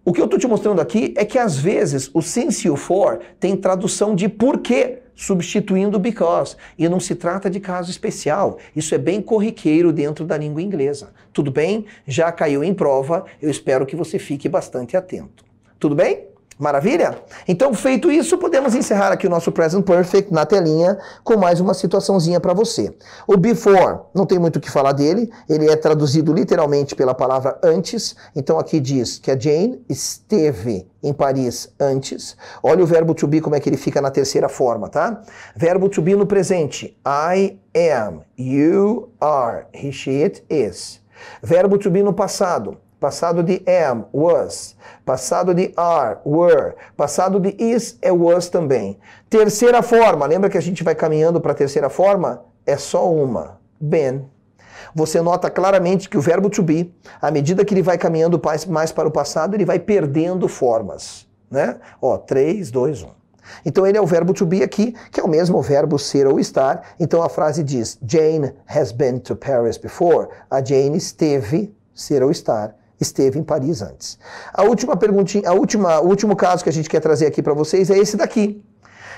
S1: o que eu estou te mostrando aqui é que às vezes o since you for tem tradução de porquê, substituindo because. E não se trata de caso especial. Isso é bem corriqueiro dentro da língua inglesa. Tudo bem? Já caiu em prova. Eu espero que você fique bastante atento. Tudo bem? Maravilha? Então, feito isso, podemos encerrar aqui o nosso Present Perfect na telinha com mais uma situaçãozinha para você. O before, não tem muito o que falar dele, ele é traduzido literalmente pela palavra antes, então aqui diz que a Jane esteve em Paris antes. Olha o verbo to be, como é que ele fica na terceira forma, tá? Verbo to be no presente, I am, you are, he, she, it is. Verbo to be no passado, Passado de am, was. Passado de are, were. Passado de is é was também. Terceira forma, lembra que a gente vai caminhando para a terceira forma? É só uma. Been. Você nota claramente que o verbo to be, à medida que ele vai caminhando mais para o passado, ele vai perdendo formas. Né? Ó, 3, 2, 1. Então ele é o verbo to be aqui, que é o mesmo verbo ser ou estar. Então a frase diz: Jane has been to Paris before. A Jane esteve, ser ou estar, esteve em Paris antes. A última perguntinha, a última, o último caso que a gente quer trazer aqui para vocês é esse daqui.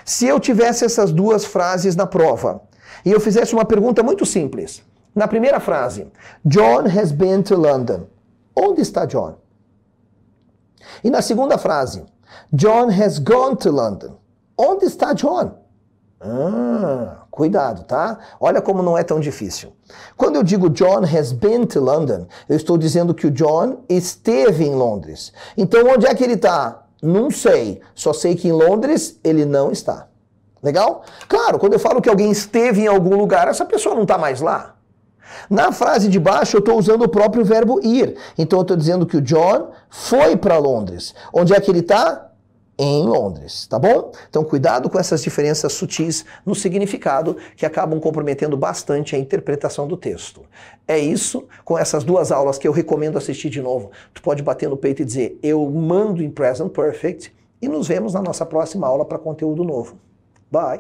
S1: Se eu tivesse essas duas frases na prova e eu fizesse uma pergunta muito simples. Na primeira frase, John has been to London. Onde está John? E na segunda frase, John has gone to London. Onde está John? Ah, Cuidado, tá? Olha como não é tão difícil. Quando eu digo John has been to London, eu estou dizendo que o John esteve em Londres. Então, onde é que ele está? Não sei. Só sei que em Londres ele não está. Legal? Claro, quando eu falo que alguém esteve em algum lugar, essa pessoa não está mais lá. Na frase de baixo, eu estou usando o próprio verbo ir. Então, eu estou dizendo que o John foi para Londres. Onde é que ele está? em Londres, tá bom? Então cuidado com essas diferenças sutis no significado que acabam comprometendo bastante a interpretação do texto. É isso, com essas duas aulas que eu recomendo assistir de novo. Tu pode bater no peito e dizer: "Eu mando em present perfect" e nos vemos na nossa próxima aula para conteúdo novo. Bye.